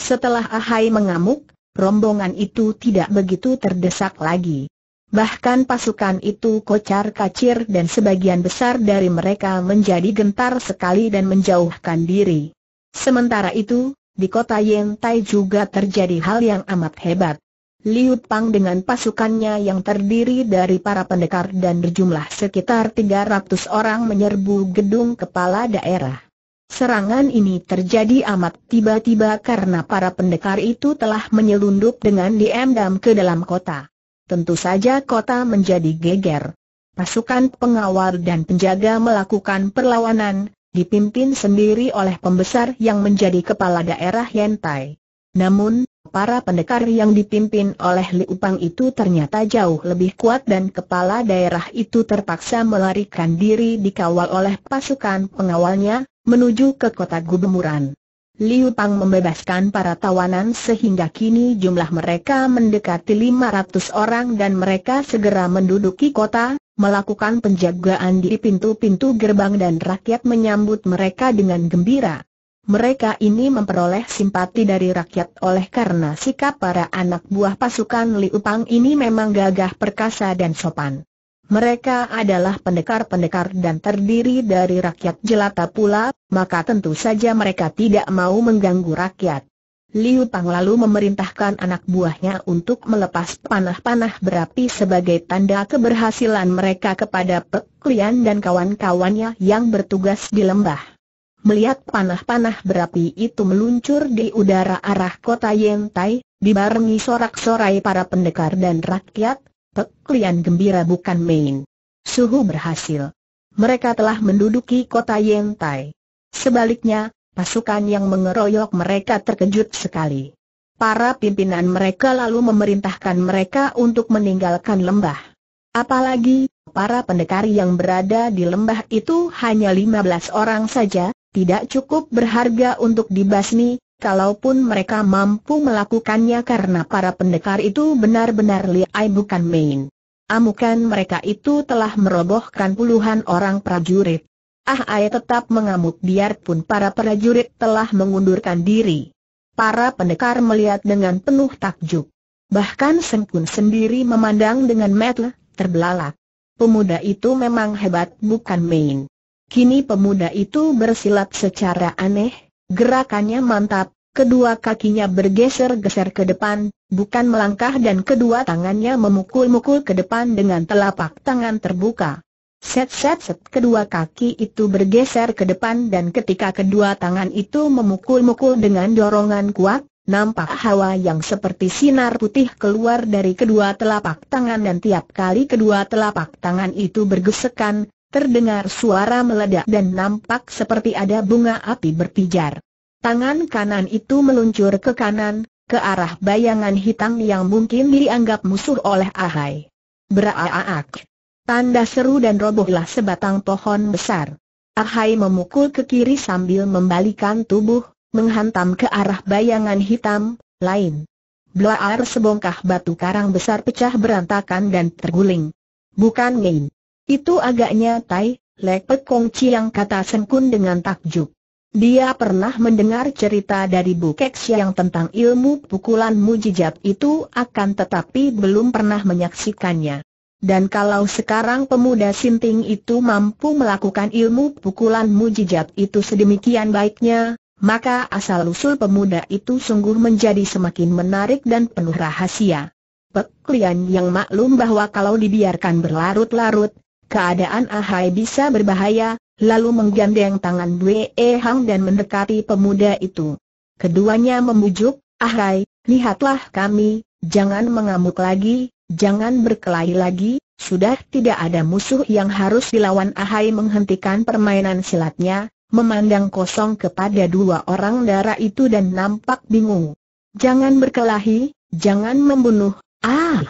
Setelah Ahai mengamuk, rombongan itu tidak begitu terdesak lagi. Bahkan pasukan itu kocar kacir dan sebagian besar dari mereka menjadi gentar sekali dan menjauhkan diri. Sementara itu, di kota Yentai juga terjadi hal yang amat hebat. Liu Pang dengan pasukannya yang terdiri dari para pendekar dan berjumlah sekitar 300 orang menyerbu gedung kepala daerah. Serangan ini terjadi amat tiba-tiba karena para pendekar itu telah menyelundup dengan diam-diam ke dalam kota tentu saja kota menjadi geger. Pasukan pengawal dan penjaga melakukan perlawanan, dipimpin sendiri oleh pembesar yang menjadi kepala daerah Yentai. Namun, para pendekar yang dipimpin oleh Liu Pang itu ternyata jauh lebih kuat dan kepala daerah itu terpaksa melarikan diri dikawal oleh pasukan pengawalnya, menuju ke kota Gubemuran. Liu Pang membebaskan para tawanan sehingga kini jumlah mereka mendekati 500 orang dan mereka segera menduduki kota, melakukan penjagaan di pintu-pintu gerbang dan rakyat menyambut mereka dengan gembira. Mereka ini memperoleh simpati dari rakyat oleh karena sikap para anak buah pasukan Liu Pang ini memang gagah perkasa dan sopan. Mereka adalah pendekar-pendekar dan terdiri dari rakyat jelata pula, maka tentu saja mereka tidak mau mengganggu rakyat. Liu Pang lalu memerintahkan anak buahnya untuk melepas panah-panah berapi sebagai tanda keberhasilan mereka kepada Peklian dan kawan-kawannya yang bertugas di lembah. Melihat panah-panah berapi itu meluncur di udara arah kota Yentai, dibarengi sorak-sorai para pendekar dan rakyat, Kalian gembira bukan main. Suhu berhasil. Mereka telah menduduki kota Yentai. Sebaliknya, pasukan yang mengeroyok mereka terkejut sekali. Para pimpinan mereka lalu memerintahkan mereka untuk meninggalkan lembah. Apalagi, para pendekar yang berada di lembah itu hanya 15 orang saja, tidak cukup berharga untuk dibasmi, Kalaupun mereka mampu melakukannya karena para pendekar itu benar-benar liai bukan main. Amukan mereka itu telah merobohkan puluhan orang prajurit. Ah Ai tetap mengamuk biarpun para prajurit telah mengundurkan diri. Para pendekar melihat dengan penuh takjub. Bahkan Sengkun sendiri memandang dengan metel, terbelalak. Pemuda itu memang hebat bukan main. Kini pemuda itu bersilat secara aneh, Gerakannya mantap, kedua kakinya bergeser-geser ke depan, bukan melangkah dan kedua tangannya memukul-mukul ke depan dengan telapak tangan terbuka. Set-set-set kedua kaki itu bergeser ke depan dan ketika kedua tangan itu memukul-mukul dengan dorongan kuat, nampak hawa yang seperti sinar putih keluar dari kedua telapak tangan dan tiap kali kedua telapak tangan itu bergesekan, Terdengar suara meledak dan nampak seperti ada bunga api berpijar. Tangan kanan itu meluncur ke kanan, ke arah bayangan hitam yang mungkin dianggap musuh oleh Ahai. Beraaak. Tanda seru dan robohlah sebatang pohon besar. Ahai memukul ke kiri sambil membalikan tubuh, menghantam ke arah bayangan hitam, lain. Blaar sebongkah batu karang besar pecah berantakan dan terguling. Bukan main. Itu agaknya Tai, Lek Pek Kong Chiang kata Sengkun dengan takjub. Dia pernah mendengar cerita dari Bu Kek Siang tentang ilmu pukulan mujijat itu akan tetapi belum pernah menyaksikannya. Dan kalau sekarang pemuda Sinting itu mampu melakukan ilmu pukulan mujijat itu sedemikian baiknya, maka asal-usul pemuda itu sungguh menjadi semakin menarik dan penuh rahasia. Pek Lian yang maklum bahwa kalau dibiarkan berlarut-larut, keadaan Ahai bisa berbahaya, lalu menggandeng tangan Bwe Hang dan mendekati pemuda itu. Keduanya membujuk, Ahai, lihatlah kami, jangan mengamuk lagi, jangan berkelahi lagi, sudah tidak ada musuh yang harus dilawan Ahai menghentikan permainan silatnya, memandang kosong kepada dua orang darah itu dan nampak bingung. Jangan berkelahi, jangan membunuh, ah!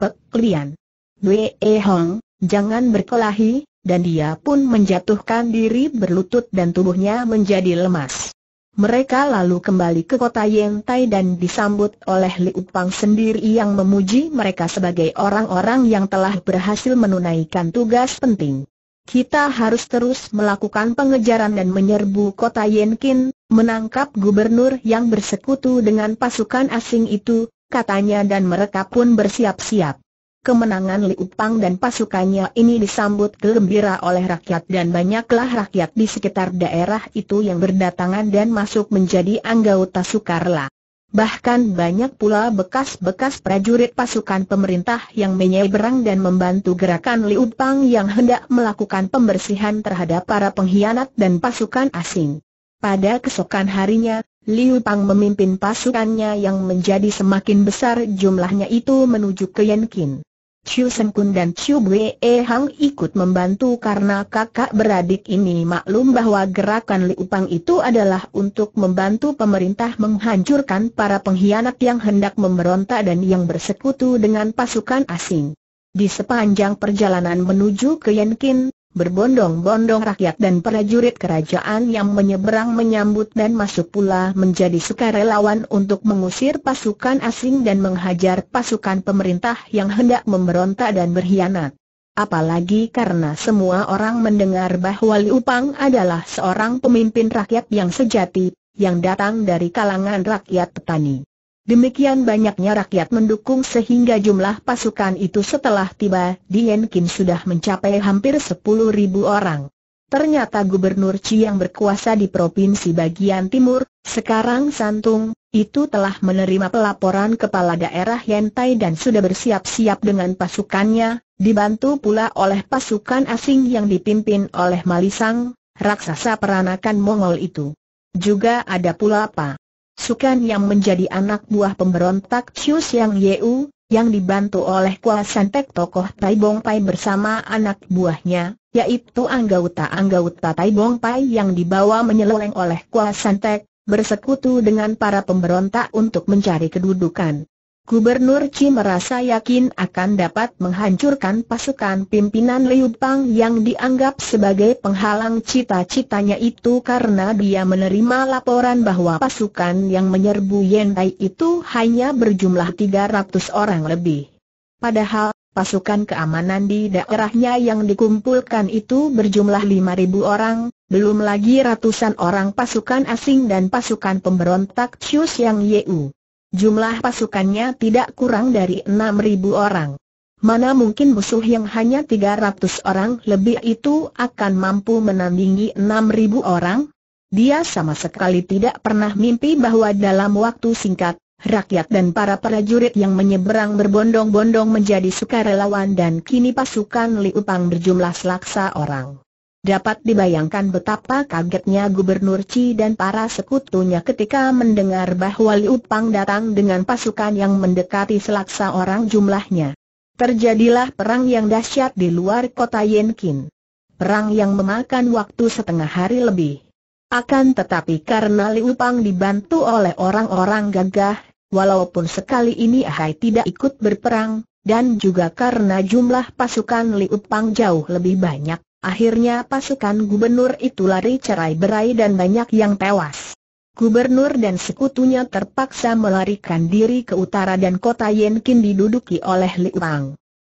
Peklian. Wei Hong, Jangan berkelahi, dan dia pun menjatuhkan diri berlutut dan tubuhnya menjadi lemas. Mereka lalu kembali ke kota Yentai dan disambut oleh Liu Pang sendiri yang memuji mereka sebagai orang-orang yang telah berhasil menunaikan tugas penting. Kita harus terus melakukan pengejaran dan menyerbu kota Yenkin, menangkap gubernur yang bersekutu dengan pasukan asing itu, katanya dan mereka pun bersiap-siap kemenangan Liu Pang dan pasukannya ini disambut gembira oleh rakyat dan banyaklah rakyat di sekitar daerah itu yang berdatangan dan masuk menjadi anggota Sukarla. Bahkan banyak pula bekas-bekas prajurit pasukan pemerintah yang menyeberang dan membantu gerakan Liu Pang yang hendak melakukan pembersihan terhadap para pengkhianat dan pasukan asing. Pada kesokan harinya, Liu Pang memimpin pasukannya yang menjadi semakin besar jumlahnya itu menuju ke Yankin. Chiu Kun dan Chiu E Hang ikut membantu karena kakak beradik ini maklum bahwa gerakan Liu Pang itu adalah untuk membantu pemerintah menghancurkan para pengkhianat yang hendak memberontak dan yang bersekutu dengan pasukan asing. Di sepanjang perjalanan menuju ke Yenkin. Berbondong-bondong rakyat dan prajurit kerajaan yang menyeberang menyambut dan masuk pula menjadi sukarelawan untuk mengusir pasukan asing dan menghajar pasukan pemerintah yang hendak memberontak dan berkhianat. Apalagi karena semua orang mendengar bahwa Liu Pang adalah seorang pemimpin rakyat yang sejati, yang datang dari kalangan rakyat petani. Demikian banyaknya rakyat mendukung sehingga jumlah pasukan itu setelah tiba di Yenkin sudah mencapai hampir 10.000 orang. Ternyata Gubernur Chi yang berkuasa di Provinsi Bagian Timur, sekarang Santung, itu telah menerima pelaporan kepala daerah Yentai dan sudah bersiap-siap dengan pasukannya, dibantu pula oleh pasukan asing yang dipimpin oleh Malisang, raksasa peranakan Mongol itu. Juga ada pula apa? Sukan yang menjadi anak buah pemberontak Chiu Siang Yeu, yang dibantu oleh kuasan tek tokoh Tai Bong Pai bersama anak buahnya, yaitu anggota-anggota Tai Bong Pai yang dibawa menyeleweng oleh kuasan tek, bersekutu dengan para pemberontak untuk mencari kedudukan. Gubernur Chi merasa yakin akan dapat menghancurkan pasukan pimpinan Liu Pang yang dianggap sebagai penghalang cita-citanya itu karena dia menerima laporan bahwa pasukan yang menyerbu Yen Yentai itu hanya berjumlah 300 orang lebih. Padahal, pasukan keamanan di daerahnya yang dikumpulkan itu berjumlah 5.000 orang, belum lagi ratusan orang pasukan asing dan pasukan pemberontak Chus yang Yeu. Jumlah pasukannya tidak kurang dari 6.000 orang. Mana mungkin musuh yang hanya 300 orang lebih itu akan mampu menandingi 6.000 orang? Dia sama sekali tidak pernah mimpi bahwa dalam waktu singkat, rakyat dan para prajurit yang menyeberang berbondong-bondong menjadi sukarelawan dan kini pasukan Liupang berjumlah selaksa orang. Dapat dibayangkan betapa kagetnya Gubernur Ci dan para sekutunya ketika mendengar bahwa Liu Pang datang dengan pasukan yang mendekati selaksa orang jumlahnya. Terjadilah perang yang dahsyat di luar kota Yenkin. Perang yang memakan waktu setengah hari lebih. Akan tetapi karena Liu Pang dibantu oleh orang-orang gagah, walaupun sekali ini Ahai tidak ikut berperang, dan juga karena jumlah pasukan Liu Pang jauh lebih banyak Akhirnya pasukan gubernur itu lari cerai berai dan banyak yang tewas. Gubernur dan sekutunya terpaksa melarikan diri ke utara dan kota Yenkin diduduki oleh Li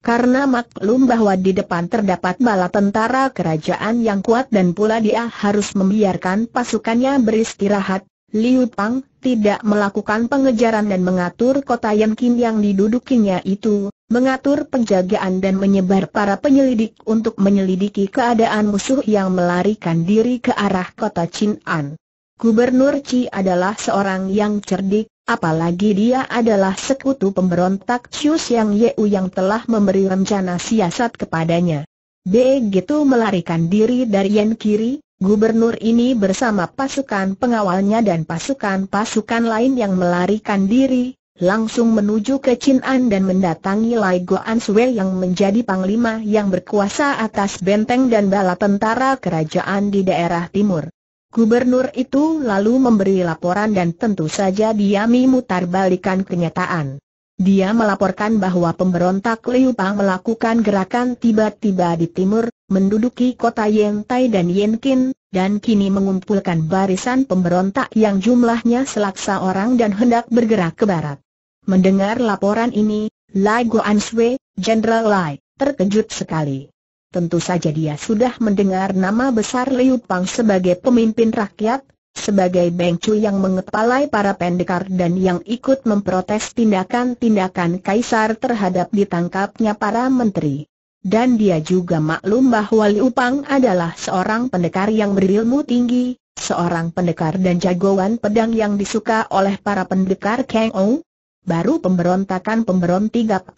Karena maklum bahwa di depan terdapat bala tentara kerajaan yang kuat dan pula dia harus membiarkan pasukannya beristirahat, Liu Pang tidak melakukan pengejaran dan mengatur kota Yankin yang didudukinya itu, mengatur penjagaan dan menyebar para penyelidik untuk menyelidiki keadaan musuh yang melarikan diri ke arah kota Chin'an. Gubernur Chi adalah seorang yang cerdik, apalagi dia adalah sekutu pemberontak Xiu Xiang Yeu yang telah memberi rencana siasat kepadanya. Begitu melarikan diri dari Yan Kiri, Gubernur ini bersama pasukan pengawalnya dan pasukan-pasukan lain yang melarikan diri, langsung menuju ke Chin'an dan mendatangi Lai Goan Sui yang menjadi panglima yang berkuasa atas benteng dan bala tentara kerajaan di daerah timur. Gubernur itu lalu memberi laporan dan tentu saja Diami mutarbalikan kenyataan. Dia melaporkan bahwa pemberontak Liu Pang melakukan gerakan tiba-tiba di timur, menduduki kota Yentai dan Yenkin, dan kini mengumpulkan barisan pemberontak yang jumlahnya selaksa orang dan hendak bergerak ke barat. Mendengar laporan ini, Lai Guan Sui, Jenderal Lai, terkejut sekali. Tentu saja dia sudah mendengar nama besar Liu Pang sebagai pemimpin rakyat, sebagai Bengcu yang mengepalai para pendekar dan yang ikut memprotes tindakan-tindakan kaisar terhadap ditangkapnya para menteri. Dan dia juga maklum bahwa Liu Pang adalah seorang pendekar yang berilmu tinggi, seorang pendekar dan jagoan pedang yang disuka oleh para pendekar Kang Ou. Baru pemberontakan pemberon 34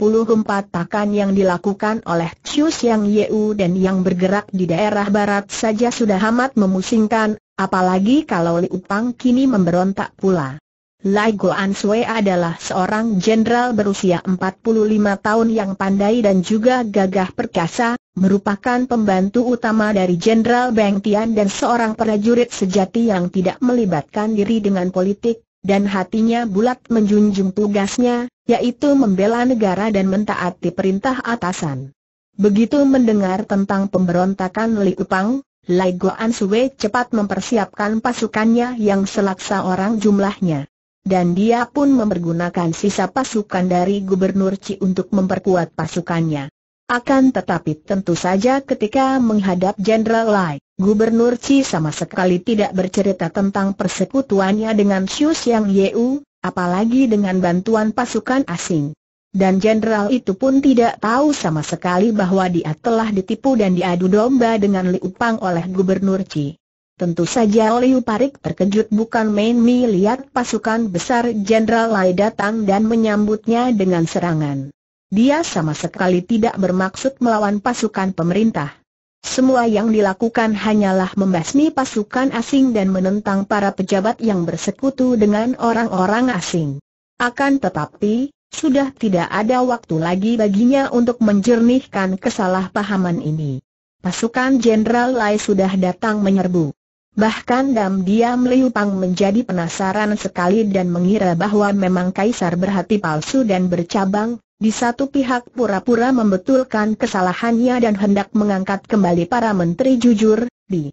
takan yang dilakukan oleh Chiu Yang Yeu dan yang bergerak di daerah barat saja sudah amat memusingkan Apalagi kalau Liu Pang kini memberontak pula. Lai Goan Sui adalah seorang jenderal berusia 45 tahun yang pandai dan juga gagah perkasa, merupakan pembantu utama dari Jenderal Beng Tian dan seorang prajurit sejati yang tidak melibatkan diri dengan politik, dan hatinya bulat menjunjung tugasnya, yaitu membela negara dan mentaati perintah atasan. Begitu mendengar tentang pemberontakan Li Upang, Lai Goan Suwe cepat mempersiapkan pasukannya yang selaksa orang jumlahnya. Dan dia pun mempergunakan sisa pasukan dari Gubernur Ci untuk memperkuat pasukannya. Akan tetapi tentu saja ketika menghadap Jenderal Lai, Gubernur Ci sama sekali tidak bercerita tentang persekutuannya dengan Xiu Xiang Yeu, apalagi dengan bantuan pasukan asing dan jenderal itu pun tidak tahu sama sekali bahwa dia telah ditipu dan diadu domba dengan Liu Pang oleh Gubernur Chi. Tentu saja Liu Parik terkejut bukan main melihat pasukan besar Jenderal Lai datang dan menyambutnya dengan serangan. Dia sama sekali tidak bermaksud melawan pasukan pemerintah. Semua yang dilakukan hanyalah membasmi pasukan asing dan menentang para pejabat yang bersekutu dengan orang-orang asing. Akan tetapi, sudah tidak ada waktu lagi baginya untuk menjernihkan kesalahpahaman ini. Pasukan Jenderal Lai sudah datang menyerbu. Bahkan dam diam Liu menjadi penasaran sekali dan mengira bahwa memang Kaisar berhati palsu dan bercabang, di satu pihak pura-pura membetulkan kesalahannya dan hendak mengangkat kembali para menteri jujur, di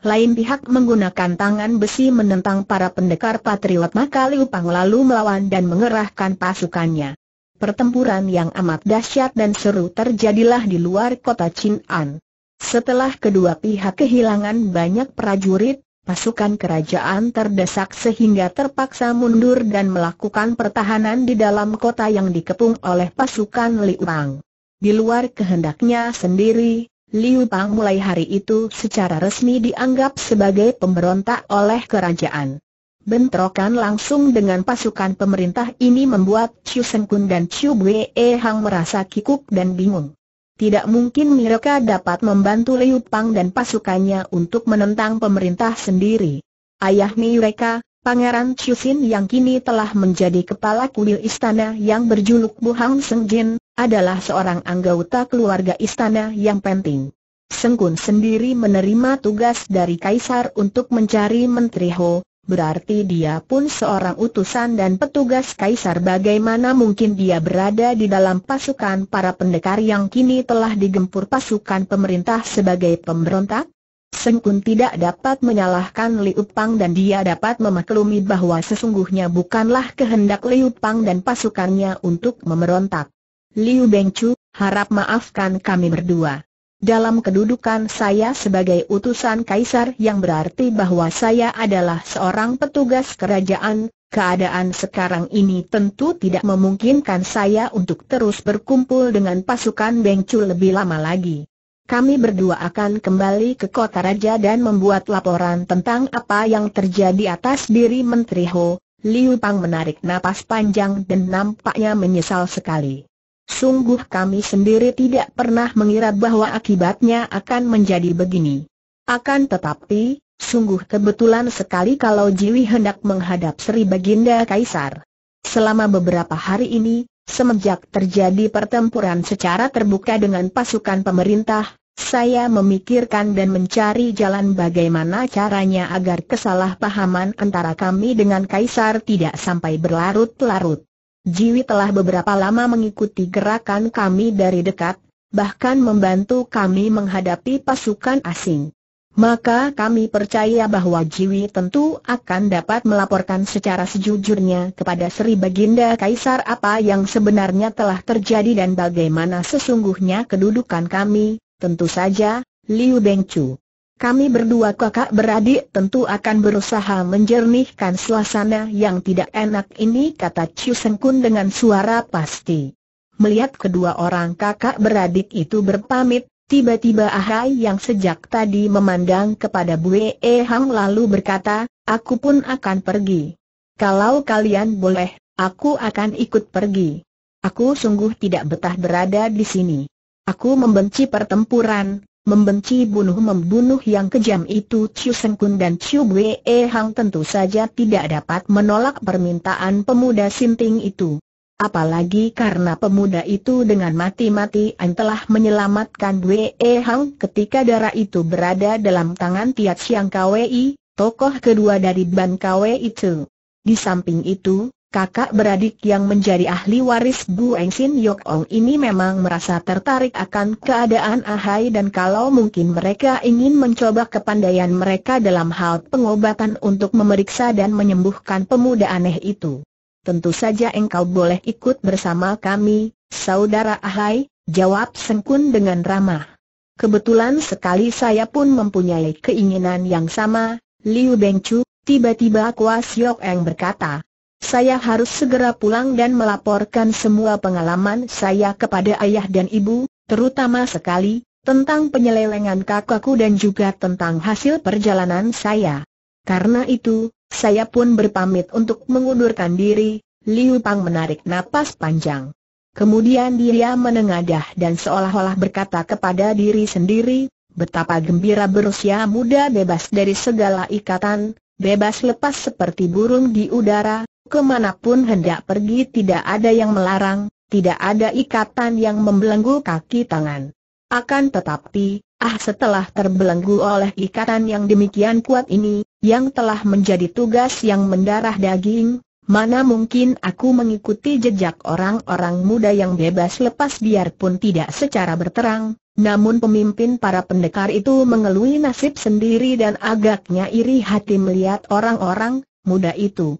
lain pihak menggunakan tangan besi menentang para pendekar patriot maka Liu Pang lalu melawan dan mengerahkan pasukannya. Pertempuran yang amat dahsyat dan seru terjadilah di luar kota Chin'an. Setelah kedua pihak kehilangan banyak prajurit, pasukan kerajaan terdesak sehingga terpaksa mundur dan melakukan pertahanan di dalam kota yang dikepung oleh pasukan Liu Pang. Di luar kehendaknya sendiri, Liu Pang mulai hari itu secara resmi dianggap sebagai pemberontak oleh kerajaan. Bentrokan langsung dengan pasukan pemerintah ini membuat Chiu Seng dan Chiu Bue Hang merasa kikuk dan bingung. Tidak mungkin mereka dapat membantu Liu Pang dan pasukannya untuk menentang pemerintah sendiri. Ayah mereka, Pangeran Chusin yang kini telah menjadi kepala kuil istana yang berjuluk Buhang Seng Jin, adalah seorang anggota keluarga istana yang penting. Sengkun sendiri menerima tugas dari Kaisar untuk mencari Menteri Ho, berarti dia pun seorang utusan dan petugas Kaisar bagaimana mungkin dia berada di dalam pasukan para pendekar yang kini telah digempur pasukan pemerintah sebagai pemberontak? Sengkun tidak dapat menyalahkan Liu Pang dan dia dapat memaklumi bahwa sesungguhnya bukanlah kehendak Liu Pang dan pasukannya untuk memerontak. Liu Bengcu, harap maafkan kami berdua. Dalam kedudukan saya sebagai utusan kaisar yang berarti bahwa saya adalah seorang petugas kerajaan, keadaan sekarang ini tentu tidak memungkinkan saya untuk terus berkumpul dengan pasukan Bengcu lebih lama lagi kami berdua akan kembali ke kota raja dan membuat laporan tentang apa yang terjadi atas diri Menteri Ho. Liu Pang menarik napas panjang dan nampaknya menyesal sekali. Sungguh kami sendiri tidak pernah mengira bahwa akibatnya akan menjadi begini. Akan tetapi, sungguh kebetulan sekali kalau Jiwi hendak menghadap Sri Baginda Kaisar. Selama beberapa hari ini, Semenjak terjadi pertempuran secara terbuka dengan pasukan pemerintah, saya memikirkan dan mencari jalan bagaimana caranya agar kesalahpahaman antara kami dengan Kaisar tidak sampai berlarut-larut. Jiwi telah beberapa lama mengikuti gerakan kami dari dekat, bahkan membantu kami menghadapi pasukan asing. Maka kami percaya bahwa Jiwi tentu akan dapat melaporkan secara sejujurnya kepada Sri Baginda Kaisar apa yang sebenarnya telah terjadi dan bagaimana sesungguhnya kedudukan kami, Tentu saja, Liu Bengchu. Kami berdua kakak beradik tentu akan berusaha menjernihkan suasana yang tidak enak ini kata Chu Sengkun dengan suara pasti. Melihat kedua orang kakak beradik itu berpamit, tiba-tiba Ahai yang sejak tadi memandang kepada Bue e Hang lalu berkata, aku pun akan pergi. Kalau kalian boleh, aku akan ikut pergi. Aku sungguh tidak betah berada di sini. Aku membenci pertempuran, membenci bunuh-membunuh yang kejam itu Chiu Seng dan Chiu Bwe Hang tentu saja tidak dapat menolak permintaan pemuda Sinting itu. Apalagi karena pemuda itu dengan mati-matian telah menyelamatkan Bwe Hang ketika darah itu berada dalam tangan Tiat Siang Kwei, tokoh kedua dari Ban Kwei itu. Di samping itu, kakak beradik yang menjadi ahli waris Eng Engsin Yok Ong ini memang merasa tertarik akan keadaan Ahai dan kalau mungkin mereka ingin mencoba kepandaian mereka dalam hal pengobatan untuk memeriksa dan menyembuhkan pemuda aneh itu. Tentu saja engkau boleh ikut bersama kami, saudara Ahai, jawab Sengkun dengan ramah. Kebetulan sekali saya pun mempunyai keinginan yang sama, Liu Bengcu, tiba-tiba Kuas Yok Eng berkata. Saya harus segera pulang dan melaporkan semua pengalaman saya kepada ayah dan ibu, terutama sekali, tentang penyelewengan kakakku dan juga tentang hasil perjalanan saya. Karena itu, saya pun berpamit untuk mengundurkan diri, Liu Pang menarik napas panjang. Kemudian dia menengadah dan seolah-olah berkata kepada diri sendiri, betapa gembira berusia muda bebas dari segala ikatan, bebas lepas seperti burung di udara, Kemanapun hendak pergi tidak ada yang melarang, tidak ada ikatan yang membelenggu kaki tangan. Akan tetapi, ah setelah terbelenggu oleh ikatan yang demikian kuat ini, yang telah menjadi tugas yang mendarah daging, mana mungkin aku mengikuti jejak orang-orang muda yang bebas lepas biarpun tidak secara berterang, namun pemimpin para pendekar itu mengelui nasib sendiri dan agaknya iri hati melihat orang-orang muda itu.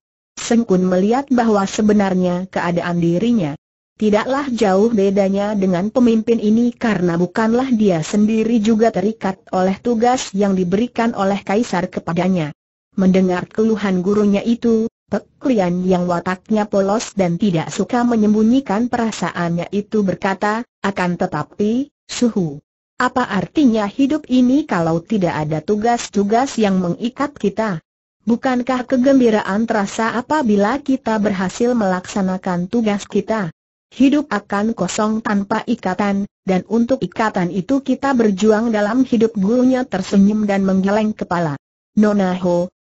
Seng Kun melihat bahwa sebenarnya keadaan dirinya tidaklah jauh bedanya dengan pemimpin ini karena bukanlah dia sendiri juga terikat oleh tugas yang diberikan oleh kaisar kepadanya. Mendengar keluhan gurunya itu, Pek yang wataknya polos dan tidak suka menyembunyikan perasaannya itu berkata, akan tetapi, suhu. Apa artinya hidup ini kalau tidak ada tugas-tugas yang mengikat kita? Bukankah kegembiraan terasa apabila kita berhasil melaksanakan tugas kita? Hidup akan kosong tanpa ikatan, dan untuk ikatan itu kita berjuang dalam hidup gurunya tersenyum dan menggeleng kepala. Nona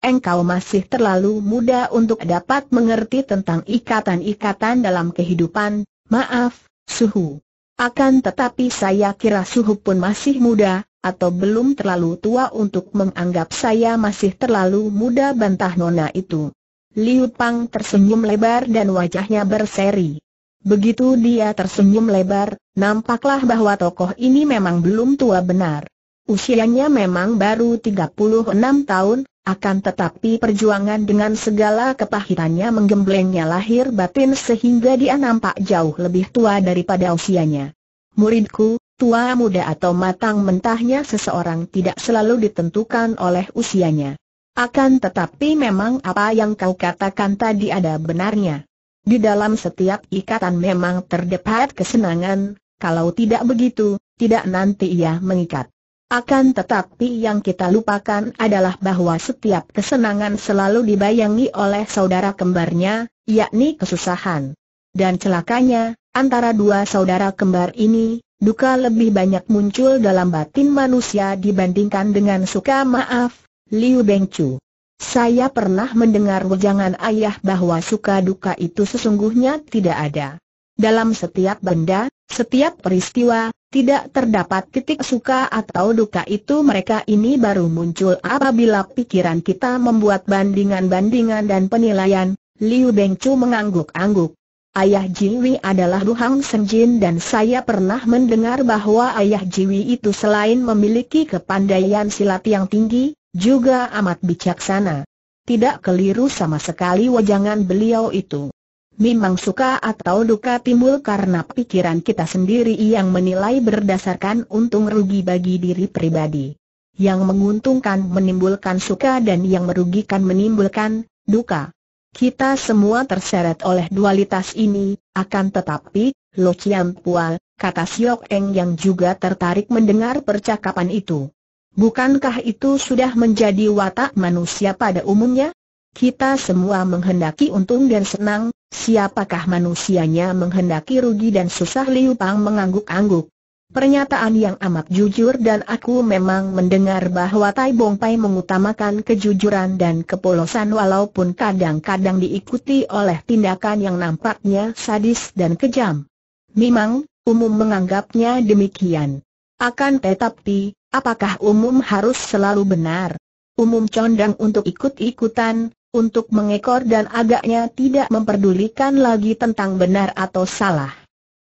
engkau masih terlalu muda untuk dapat mengerti tentang ikatan-ikatan dalam kehidupan, maaf, suhu. Akan tetapi saya kira suhu pun masih muda, atau belum terlalu tua untuk menganggap saya masih terlalu muda bantah nona itu. Liu Pang tersenyum lebar dan wajahnya berseri. Begitu dia tersenyum lebar, nampaklah bahwa tokoh ini memang belum tua benar. Usianya memang baru 36 tahun, akan tetapi perjuangan dengan segala kepahitannya menggemblengnya lahir batin sehingga dia nampak jauh lebih tua daripada usianya. Muridku, tua muda atau matang mentahnya seseorang tidak selalu ditentukan oleh usianya. Akan tetapi memang apa yang kau katakan tadi ada benarnya. Di dalam setiap ikatan memang terdapat kesenangan, kalau tidak begitu, tidak nanti ia mengikat. Akan tetapi yang kita lupakan adalah bahwa setiap kesenangan selalu dibayangi oleh saudara kembarnya, yakni kesusahan. Dan celakanya, antara dua saudara kembar ini, Duka lebih banyak muncul dalam batin manusia dibandingkan dengan suka maaf, Liu Bengchu. Saya pernah mendengar wejangan ayah bahwa suka duka itu sesungguhnya tidak ada. Dalam setiap benda, setiap peristiwa, tidak terdapat titik suka atau duka itu mereka ini baru muncul apabila pikiran kita membuat bandingan-bandingan dan penilaian. Liu Bengchu mengangguk-angguk. Ayah Jiwi adalah Ruhang Senjin dan saya pernah mendengar bahwa Ayah Jiwi itu selain memiliki kepandaian silat yang tinggi, juga amat bijaksana. Tidak keliru sama sekali wajangan beliau itu. Memang suka atau duka timbul karena pikiran kita sendiri yang menilai berdasarkan untung rugi bagi diri pribadi. Yang menguntungkan menimbulkan suka dan yang merugikan menimbulkan duka. Kita semua terseret oleh dualitas ini, akan tetapi, Lo Chiam Pual, kata Siok Eng yang juga tertarik mendengar percakapan itu. Bukankah itu sudah menjadi watak manusia pada umumnya? Kita semua menghendaki untung dan senang, siapakah manusianya menghendaki rugi dan susah Liu Pang mengangguk-angguk. Pernyataan yang amat jujur dan aku memang mendengar bahwa Tai Bong Pai mengutamakan kejujuran dan kepolosan walaupun kadang-kadang diikuti oleh tindakan yang nampaknya sadis dan kejam. Memang, umum menganggapnya demikian. Akan tetapi, apakah umum harus selalu benar? Umum condong untuk ikut-ikutan, untuk mengekor dan agaknya tidak memperdulikan lagi tentang benar atau salah.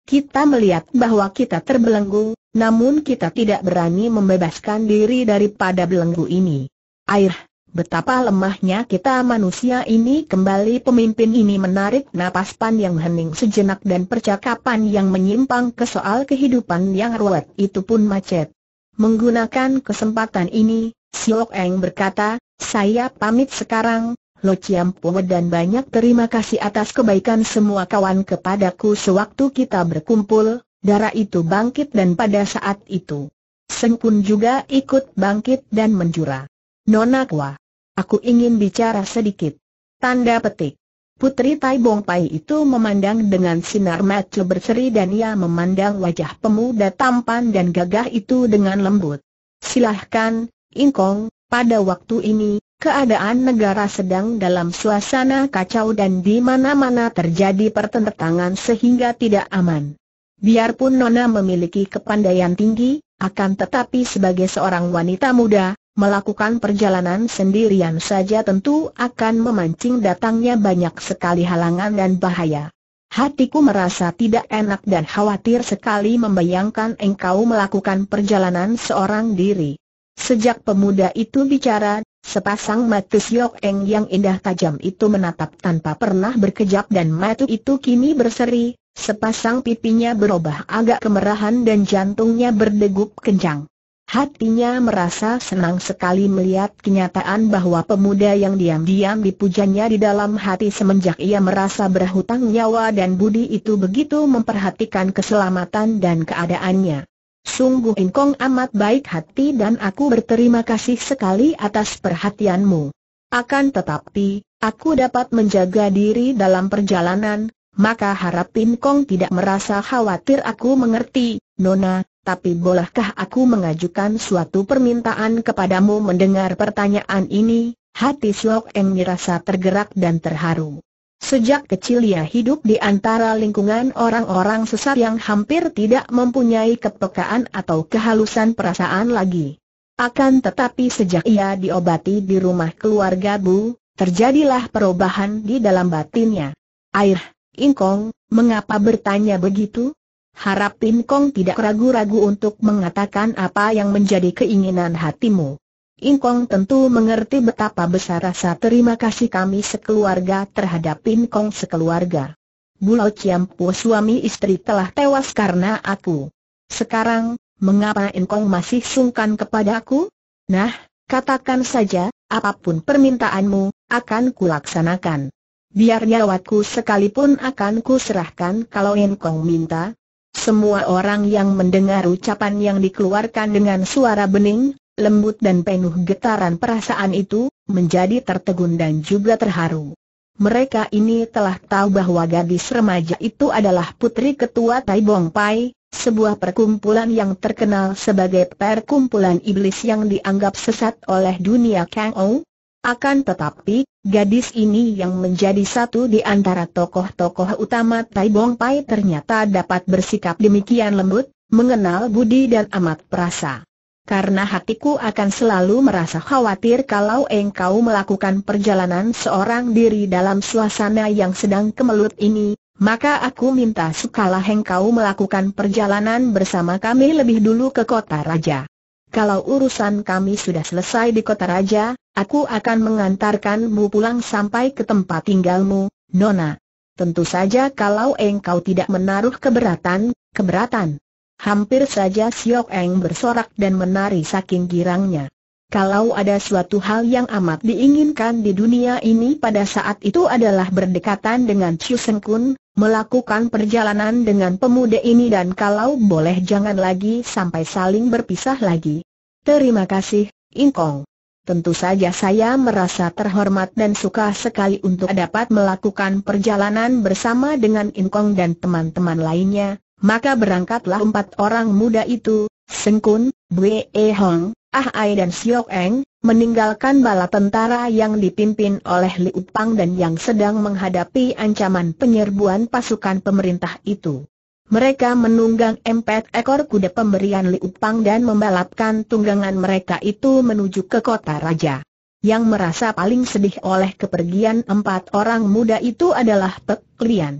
Kita melihat bahwa kita terbelenggu, namun kita tidak berani membebaskan diri daripada belenggu ini. Air, betapa lemahnya kita manusia ini kembali pemimpin ini menarik napas panjang hening sejenak dan percakapan yang menyimpang ke soal kehidupan yang ruwet itu pun macet. Menggunakan kesempatan ini, Siok Eng berkata, saya pamit sekarang, Lo Chiam dan banyak terima kasih atas kebaikan semua kawan kepadaku sewaktu kita berkumpul, darah itu bangkit dan pada saat itu. Sengkun juga ikut bangkit dan menjura. Nona Kwa, aku ingin bicara sedikit. Tanda petik. Putri Tai Bong Pai itu memandang dengan sinar mata berseri dan ia memandang wajah pemuda tampan dan gagah itu dengan lembut. Silahkan, Ingkong, pada waktu ini, Keadaan negara sedang dalam suasana kacau dan di mana-mana terjadi pertentangan sehingga tidak aman. Biarpun Nona memiliki kepandaian tinggi, akan tetapi sebagai seorang wanita muda, melakukan perjalanan sendirian saja tentu akan memancing datangnya banyak sekali halangan dan bahaya. Hatiku merasa tidak enak dan khawatir sekali membayangkan engkau melakukan perjalanan seorang diri. Sejak pemuda itu bicara, Sepasang mata Siok Eng yang indah tajam itu menatap tanpa pernah berkejap dan mata itu kini berseri, sepasang pipinya berubah agak kemerahan dan jantungnya berdegup kencang. Hatinya merasa senang sekali melihat kenyataan bahwa pemuda yang diam-diam dipujanya di dalam hati semenjak ia merasa berhutang nyawa dan budi itu begitu memperhatikan keselamatan dan keadaannya. Sungguh engkong amat baik hati dan aku berterima kasih sekali atas perhatianmu. Akan tetapi, aku dapat menjaga diri dalam perjalanan, maka harap Kong tidak merasa khawatir aku mengerti, Nona, tapi bolehkah aku mengajukan suatu permintaan kepadamu mendengar pertanyaan ini? Hati Siok Eng merasa tergerak dan terharu. Sejak kecil ia hidup di antara lingkungan orang-orang sesat yang hampir tidak mempunyai kepekaan atau kehalusan perasaan lagi. Akan tetapi sejak ia diobati di rumah keluarga Bu, terjadilah perubahan di dalam batinnya. Air, Inkong, mengapa bertanya begitu? Harap Inkong tidak ragu-ragu untuk mengatakan apa yang menjadi keinginan hatimu. Inkong tentu mengerti betapa besar rasa terima kasih kami sekeluarga terhadap Inkong sekeluarga. Bulau Ciampu suami istri telah tewas karena aku. Sekarang, mengapa Inkong masih sungkan kepadaku? Nah, katakan saja, apapun permintaanmu, akan kulaksanakan. Biar nyawaku sekalipun akan kuserahkan kalau Inkong minta. Semua orang yang mendengar ucapan yang dikeluarkan dengan suara bening, lembut dan penuh getaran perasaan itu, menjadi tertegun dan juga terharu. Mereka ini telah tahu bahwa gadis remaja itu adalah putri ketua Tai Bong Pai, sebuah perkumpulan yang terkenal sebagai perkumpulan iblis yang dianggap sesat oleh dunia Kang Ou. Akan tetapi, gadis ini yang menjadi satu di antara tokoh-tokoh utama Tai Bong Pai ternyata dapat bersikap demikian lembut, mengenal budi dan amat perasa karena hatiku akan selalu merasa khawatir kalau engkau melakukan perjalanan seorang diri dalam suasana yang sedang kemelut ini, maka aku minta sukalah engkau melakukan perjalanan bersama kami lebih dulu ke kota raja. Kalau urusan kami sudah selesai di kota raja, aku akan mengantarkanmu pulang sampai ke tempat tinggalmu, Nona. Tentu saja kalau engkau tidak menaruh keberatan, keberatan. Hampir saja Siok Eng bersorak dan menari saking girangnya. Kalau ada suatu hal yang amat diinginkan di dunia ini pada saat itu adalah berdekatan dengan Chiu Seng Kun, melakukan perjalanan dengan pemuda ini dan kalau boleh jangan lagi sampai saling berpisah lagi. Terima kasih, Ingkong. Tentu saja saya merasa terhormat dan suka sekali untuk dapat melakukan perjalanan bersama dengan Inkong dan teman-teman lainnya, maka berangkatlah empat orang muda itu, Sengkun, Bwe Hong, Ah Ai dan Siok Eng, meninggalkan bala tentara yang dipimpin oleh Liu Pang dan yang sedang menghadapi ancaman penyerbuan pasukan pemerintah itu. Mereka menunggang empat ekor kuda pemberian Liu Pang dan membalapkan tunggangan mereka itu menuju ke kota raja. Yang merasa paling sedih oleh kepergian empat orang muda itu adalah Pek Lian.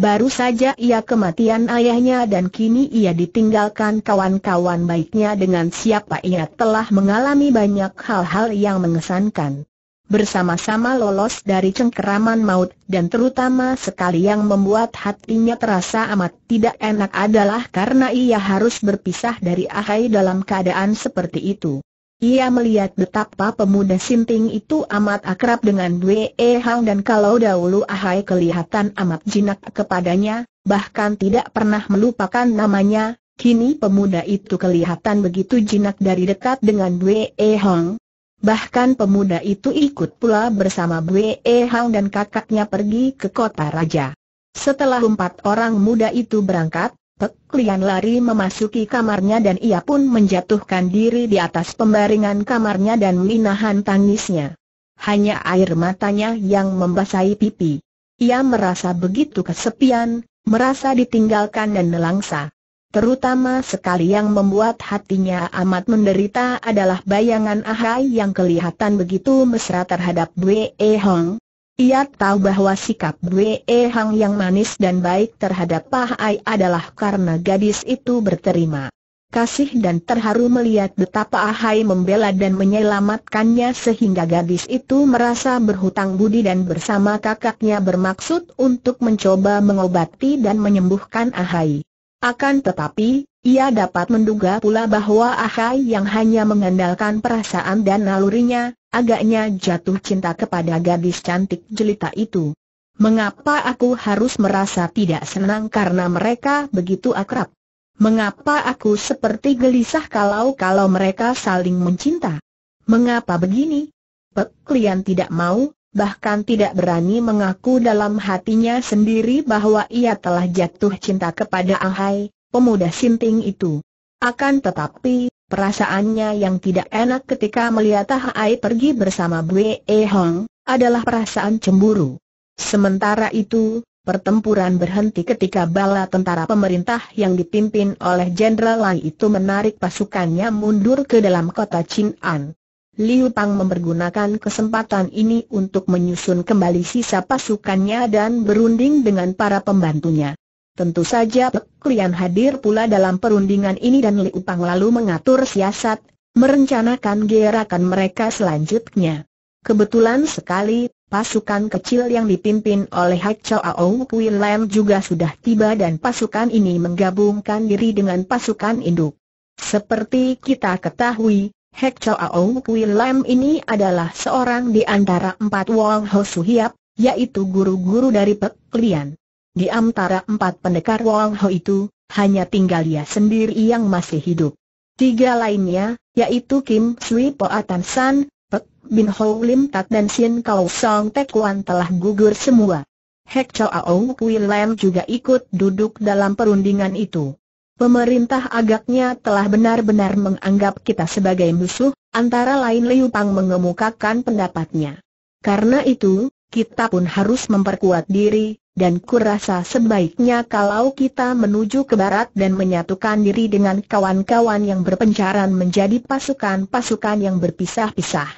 Baru saja ia kematian ayahnya dan kini ia ditinggalkan kawan-kawan baiknya dengan siapa ia telah mengalami banyak hal-hal yang mengesankan. Bersama-sama lolos dari cengkeraman maut dan terutama sekali yang membuat hatinya terasa amat tidak enak adalah karena ia harus berpisah dari Ahai dalam keadaan seperti itu. Ia melihat betapa pemuda Sinting itu amat akrab dengan Dwe e Hang dan kalau dahulu Ahai kelihatan amat jinak kepadanya, bahkan tidak pernah melupakan namanya, kini pemuda itu kelihatan begitu jinak dari dekat dengan Dwe e Hang. Bahkan pemuda itu ikut pula bersama Dwe e Hang dan kakaknya pergi ke kota raja. Setelah empat orang muda itu berangkat, Pek lari memasuki kamarnya dan ia pun menjatuhkan diri di atas pembaringan kamarnya dan menahan tangisnya. Hanya air matanya yang membasahi pipi. Ia merasa begitu kesepian, merasa ditinggalkan dan nelangsa. Terutama sekali yang membuat hatinya amat menderita adalah bayangan Ahai yang kelihatan begitu mesra terhadap Bue Hong, ia tahu bahwa sikap Wei Hang yang manis dan baik terhadap Ai adalah karena gadis itu berterima kasih dan terharu melihat betapa Ahai membela dan menyelamatkannya sehingga gadis itu merasa berhutang budi dan bersama kakaknya bermaksud untuk mencoba mengobati dan menyembuhkan Ahai. Akan tetapi, ia dapat menduga pula bahwa Ahai yang hanya mengandalkan perasaan dan nalurinya, agaknya jatuh cinta kepada gadis cantik jelita itu. Mengapa aku harus merasa tidak senang karena mereka begitu akrab? Mengapa aku seperti gelisah kalau-kalau mereka saling mencinta? Mengapa begini? Pek klien tidak mau, bahkan tidak berani mengaku dalam hatinya sendiri bahwa ia telah jatuh cinta kepada Ahai, pemuda sinting itu. Akan tetapi, perasaannya yang tidak enak ketika melihat Ahai pergi bersama Bue e Hong, adalah perasaan cemburu. Sementara itu, Pertempuran berhenti ketika bala tentara pemerintah yang dipimpin oleh Jenderal Lai itu menarik pasukannya mundur ke dalam kota Chin'an. Liu Pang mempergunakan kesempatan ini untuk menyusun kembali sisa pasukannya dan berunding dengan para pembantunya. Tentu saja Pek hadir pula dalam perundingan ini dan Liu Pang lalu mengatur siasat, merencanakan gerakan mereka selanjutnya. Kebetulan sekali, pasukan kecil yang dipimpin oleh Hak Chao Kui Lam juga sudah tiba dan pasukan ini menggabungkan diri dengan pasukan induk. Seperti kita ketahui, Hek Chao Kui Lam ini adalah seorang di antara empat Wong Ho Su Hiap, yaitu guru-guru dari Pek Lian. Di antara empat pendekar Wong Ho itu, hanya tinggal dia sendiri yang masih hidup. Tiga lainnya, yaitu Kim Sui Po Atan San, Pek Bin Ho Lim Tat dan Sin Kau Song Tek Wan telah gugur semua. Hek Chao Kui Lam juga ikut duduk dalam perundingan itu. Pemerintah agaknya telah benar-benar menganggap kita sebagai musuh, antara lain Liu Pang mengemukakan pendapatnya. Karena itu, kita pun harus memperkuat diri, dan kurasa sebaiknya kalau kita menuju ke barat dan menyatukan diri dengan kawan-kawan yang berpencaran menjadi pasukan-pasukan yang berpisah-pisah.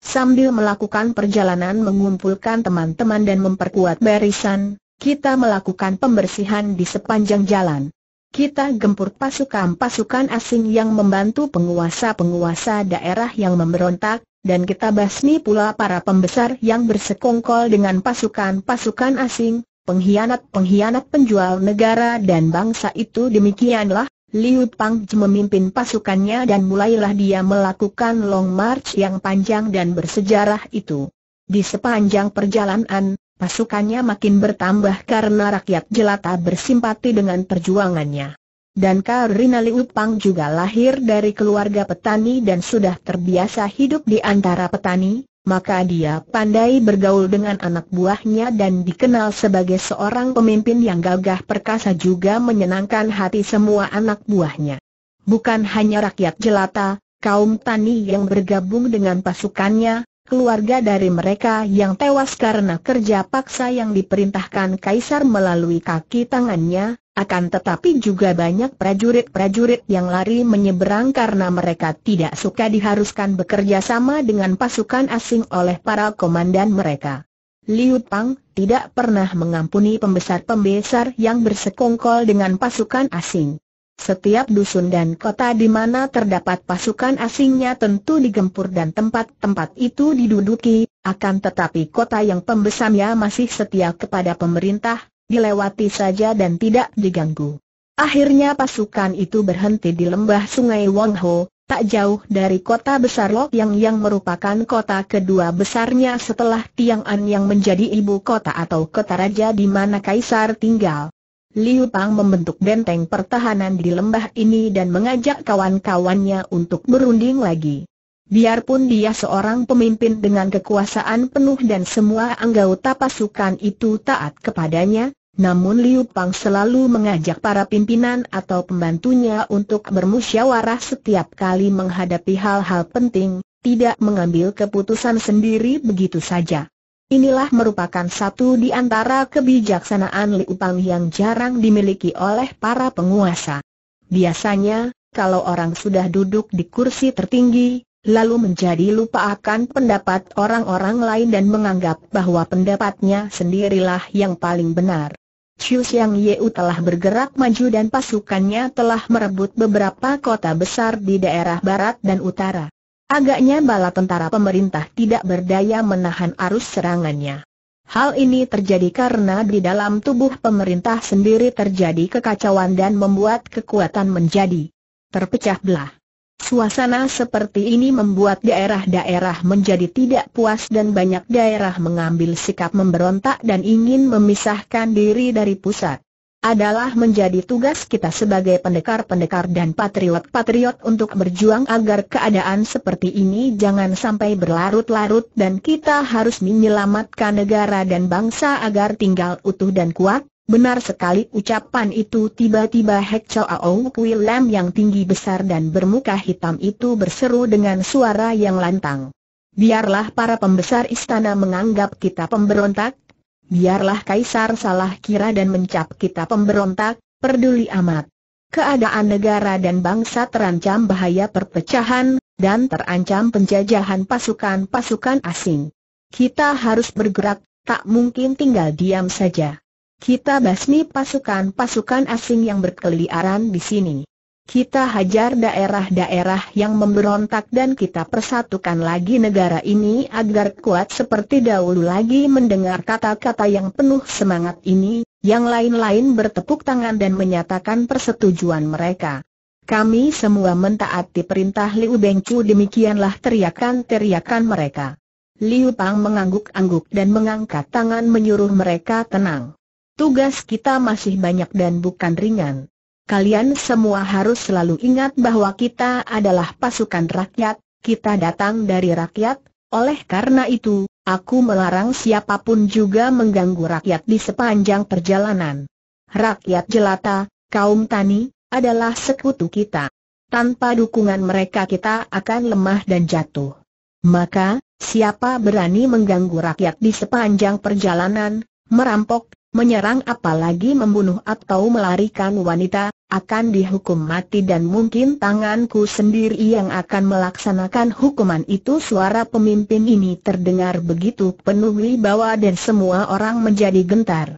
Sambil melakukan perjalanan mengumpulkan teman-teman dan memperkuat barisan, kita melakukan pembersihan di sepanjang jalan kita gempur pasukan-pasukan asing yang membantu penguasa-penguasa daerah yang memberontak, dan kita basmi pula para pembesar yang bersekongkol dengan pasukan-pasukan asing, pengkhianat-pengkhianat penjual negara dan bangsa itu demikianlah, Liu Pang memimpin pasukannya dan mulailah dia melakukan long march yang panjang dan bersejarah itu. Di sepanjang perjalanan, pasukannya makin bertambah karena rakyat jelata bersimpati dengan perjuangannya. Dan Karina Liu Pang juga lahir dari keluarga petani dan sudah terbiasa hidup di antara petani, maka dia pandai bergaul dengan anak buahnya dan dikenal sebagai seorang pemimpin yang gagah perkasa juga menyenangkan hati semua anak buahnya. Bukan hanya rakyat jelata, kaum tani yang bergabung dengan pasukannya, keluarga dari mereka yang tewas karena kerja paksa yang diperintahkan Kaisar melalui kaki tangannya, akan tetapi juga banyak prajurit-prajurit yang lari menyeberang karena mereka tidak suka diharuskan bekerja sama dengan pasukan asing oleh para komandan mereka. Liu Pang tidak pernah mengampuni pembesar-pembesar yang bersekongkol dengan pasukan asing. Setiap dusun dan kota di mana terdapat pasukan asingnya tentu digempur dan tempat-tempat itu diduduki, akan tetapi kota yang pembesamnya masih setia kepada pemerintah, dilewati saja dan tidak diganggu. Akhirnya pasukan itu berhenti di lembah sungai Wangho, tak jauh dari kota besar Lok Yang yang merupakan kota kedua besarnya setelah Tiang'an yang menjadi ibu kota atau kota raja di mana kaisar tinggal. Liu Pang membentuk benteng pertahanan di lembah ini dan mengajak kawan-kawannya untuk berunding lagi. Biarpun dia seorang pemimpin dengan kekuasaan penuh dan semua anggota pasukan itu taat kepadanya, namun Liu Pang selalu mengajak para pimpinan atau pembantunya untuk bermusyawarah setiap kali menghadapi hal-hal penting, tidak mengambil keputusan sendiri begitu saja. Inilah merupakan satu di antara kebijaksanaan Li Upang yang jarang dimiliki oleh para penguasa. Biasanya, kalau orang sudah duduk di kursi tertinggi, lalu menjadi lupa akan pendapat orang-orang lain dan menganggap bahwa pendapatnya sendirilah yang paling benar. Chiu Xiang Yeu telah bergerak maju dan pasukannya telah merebut beberapa kota besar di daerah barat dan utara. Agaknya bala tentara pemerintah tidak berdaya menahan arus serangannya. Hal ini terjadi karena di dalam tubuh pemerintah sendiri terjadi kekacauan dan membuat kekuatan menjadi terpecah belah. Suasana seperti ini membuat daerah-daerah menjadi tidak puas dan banyak daerah mengambil sikap memberontak dan ingin memisahkan diri dari pusat adalah menjadi tugas kita sebagai pendekar-pendekar dan patriot-patriot untuk berjuang agar keadaan seperti ini jangan sampai berlarut-larut dan kita harus menyelamatkan negara dan bangsa agar tinggal utuh dan kuat. Benar sekali ucapan itu tiba-tiba Hek Chow Lam yang tinggi besar dan bermuka hitam itu berseru dengan suara yang lantang. Biarlah para pembesar istana menganggap kita pemberontak, Biarlah Kaisar salah kira dan mencap kita pemberontak, peduli amat. Keadaan negara dan bangsa terancam bahaya perpecahan, dan terancam penjajahan pasukan-pasukan asing. Kita harus bergerak, tak mungkin tinggal diam saja. Kita basmi pasukan-pasukan asing yang berkeliaran di sini kita hajar daerah-daerah yang memberontak dan kita persatukan lagi negara ini agar kuat seperti dahulu lagi mendengar kata-kata yang penuh semangat ini, yang lain-lain bertepuk tangan dan menyatakan persetujuan mereka. Kami semua mentaati perintah Liu Bengcu demikianlah teriakan-teriakan mereka. Liu Pang mengangguk-angguk dan mengangkat tangan menyuruh mereka tenang. Tugas kita masih banyak dan bukan ringan kalian semua harus selalu ingat bahwa kita adalah pasukan rakyat, kita datang dari rakyat, oleh karena itu, aku melarang siapapun juga mengganggu rakyat di sepanjang perjalanan. Rakyat jelata, kaum tani, adalah sekutu kita. Tanpa dukungan mereka kita akan lemah dan jatuh. Maka, siapa berani mengganggu rakyat di sepanjang perjalanan, merampok, menyerang apalagi membunuh atau melarikan wanita, akan dihukum mati dan mungkin tanganku sendiri yang akan melaksanakan hukuman itu suara pemimpin ini terdengar begitu penuh wibawa dan semua orang menjadi gentar.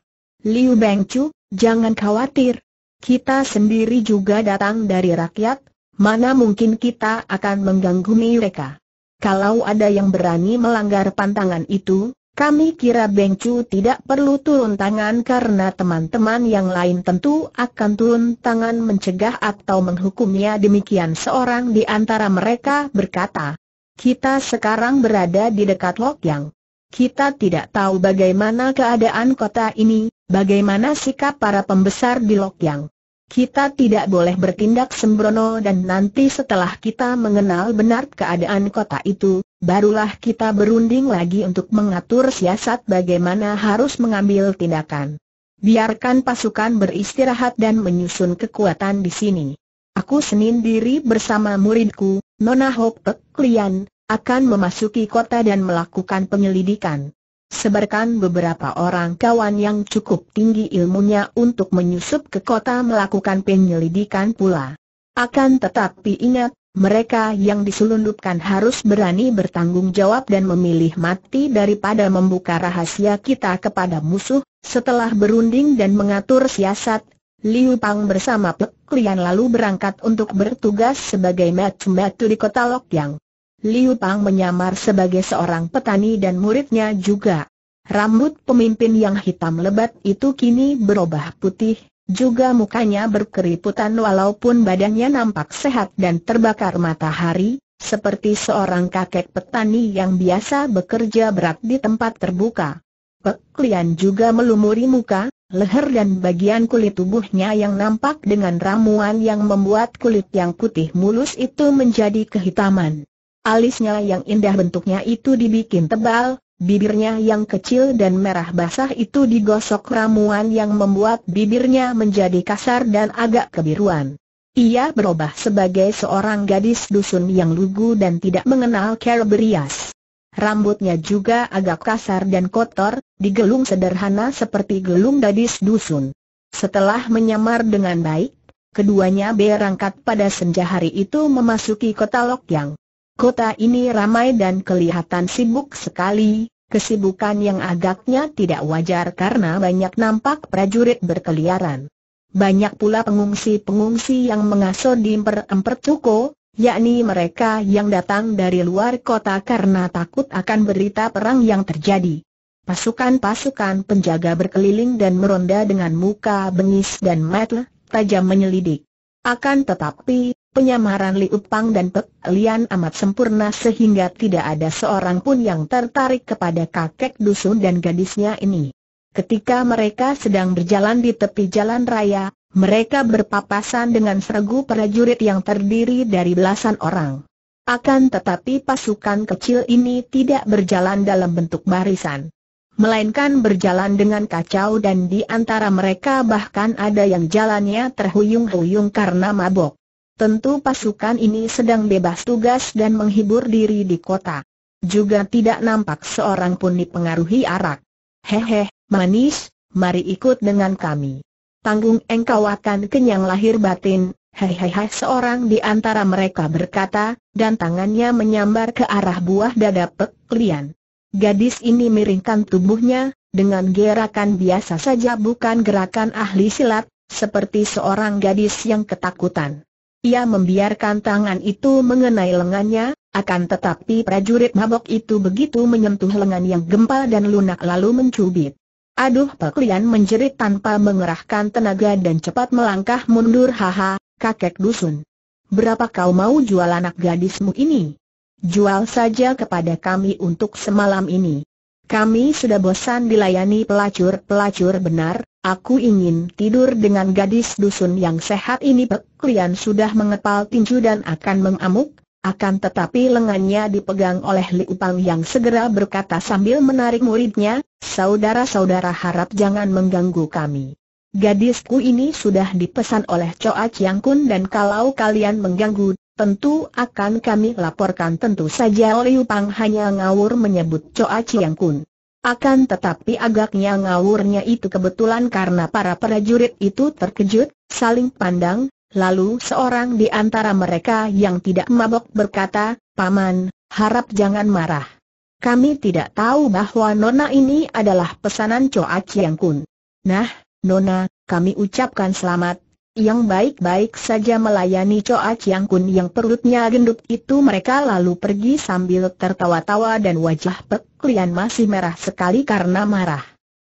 Liu Bengcu, jangan khawatir. Kita sendiri juga datang dari rakyat, mana mungkin kita akan mengganggu mereka. Kalau ada yang berani melanggar pantangan itu, kami kira Beng Chu tidak perlu turun tangan karena teman-teman yang lain tentu akan turun tangan mencegah atau menghukumnya demikian seorang di antara mereka berkata. Kita sekarang berada di dekat Lok Yang. Kita tidak tahu bagaimana keadaan kota ini, bagaimana sikap para pembesar di Lok Yang. Kita tidak boleh bertindak sembrono dan nanti setelah kita mengenal benar keadaan kota itu, barulah kita berunding lagi untuk mengatur siasat bagaimana harus mengambil tindakan. Biarkan pasukan beristirahat dan menyusun kekuatan di sini. Aku senin diri bersama muridku, Nona Hok Pek Lian, akan memasuki kota dan melakukan penyelidikan. Sebarkan beberapa orang kawan yang cukup tinggi ilmunya untuk menyusup ke kota melakukan penyelidikan pula. Akan tetapi ingat, mereka yang diselundupkan harus berani bertanggung jawab dan memilih mati daripada membuka rahasia kita kepada musuh. Setelah berunding dan mengatur siasat, Liu Pang bersama Pek Lian lalu berangkat untuk bertugas sebagai metu-metu di kota Lok yang. Liu Pang menyamar sebagai seorang petani dan muridnya juga. Rambut pemimpin yang hitam lebat itu kini berubah putih, juga mukanya berkeriputan walaupun badannya nampak sehat dan terbakar matahari, seperti seorang kakek petani yang biasa bekerja berat di tempat terbuka. Peklian juga melumuri muka, leher dan bagian kulit tubuhnya yang nampak dengan ramuan yang membuat kulit yang putih mulus itu menjadi kehitaman. Alisnya yang indah bentuknya itu dibikin tebal, bibirnya yang kecil dan merah basah itu digosok ramuan yang membuat bibirnya menjadi kasar dan agak kebiruan. Ia berubah sebagai seorang gadis dusun yang lugu dan tidak mengenal care berias. Rambutnya juga agak kasar dan kotor, digelung sederhana seperti gelung gadis dusun. Setelah menyamar dengan baik, keduanya berangkat pada senja hari itu memasuki kota Lokyang. Kota ini ramai dan kelihatan sibuk sekali, kesibukan yang agaknya tidak wajar karena banyak nampak prajurit berkeliaran. Banyak pula pengungsi-pengungsi yang mengasuh di emper-emper Cuko, yakni mereka yang datang dari luar kota karena takut akan berita perang yang terjadi. Pasukan-pasukan penjaga berkeliling dan meronda dengan muka bengis dan mata tajam menyelidik. Akan tetapi, Penyamaran Liu Pang dan Pek Lian amat sempurna sehingga tidak ada seorang pun yang tertarik kepada kakek dusun dan gadisnya ini. Ketika mereka sedang berjalan di tepi jalan raya, mereka berpapasan dengan seregu prajurit yang terdiri dari belasan orang. Akan tetapi pasukan kecil ini tidak berjalan dalam bentuk barisan. Melainkan berjalan dengan kacau dan di antara mereka bahkan ada yang jalannya terhuyung-huyung karena mabok. Tentu pasukan ini sedang bebas tugas dan menghibur diri di kota. Juga tidak nampak seorang pun dipengaruhi arak. Hehe, manis, mari ikut dengan kami. Tanggung engkau akan kenyang lahir batin, hehehe seorang di antara mereka berkata, dan tangannya menyambar ke arah buah dada peklian. Gadis ini miringkan tubuhnya, dengan gerakan biasa saja bukan gerakan ahli silat, seperti seorang gadis yang ketakutan. Ia membiarkan tangan itu mengenai lengannya, akan tetapi prajurit mabok itu begitu menyentuh lengan yang gempal dan lunak lalu mencubit. Aduh Pak Peklian menjerit tanpa mengerahkan tenaga dan cepat melangkah mundur haha, kakek dusun. Berapa kau mau jual anak gadismu ini? Jual saja kepada kami untuk semalam ini. Kami sudah bosan dilayani pelacur-pelacur benar, Aku ingin tidur dengan gadis dusun yang sehat ini Kalian sudah mengepal tinju dan akan mengamuk Akan tetapi lengannya dipegang oleh Liu Pang yang segera berkata sambil menarik muridnya Saudara-saudara harap jangan mengganggu kami Gadisku ini sudah dipesan oleh Choa Chiang Kun dan kalau kalian mengganggu Tentu akan kami laporkan tentu saja Liu Pang hanya ngawur menyebut Choa Chiang Kun akan tetapi agaknya ngawurnya itu kebetulan karena para prajurit itu terkejut, saling pandang, lalu seorang di antara mereka yang tidak mabok berkata, Paman, harap jangan marah. Kami tidak tahu bahwa Nona ini adalah pesanan Choa Chiang Kun. Nah, Nona, kami ucapkan selamat, yang baik-baik saja melayani Coa Chiang Kun yang perutnya gendut itu mereka lalu pergi sambil tertawa-tawa dan wajah Pek Lian masih merah sekali karena marah.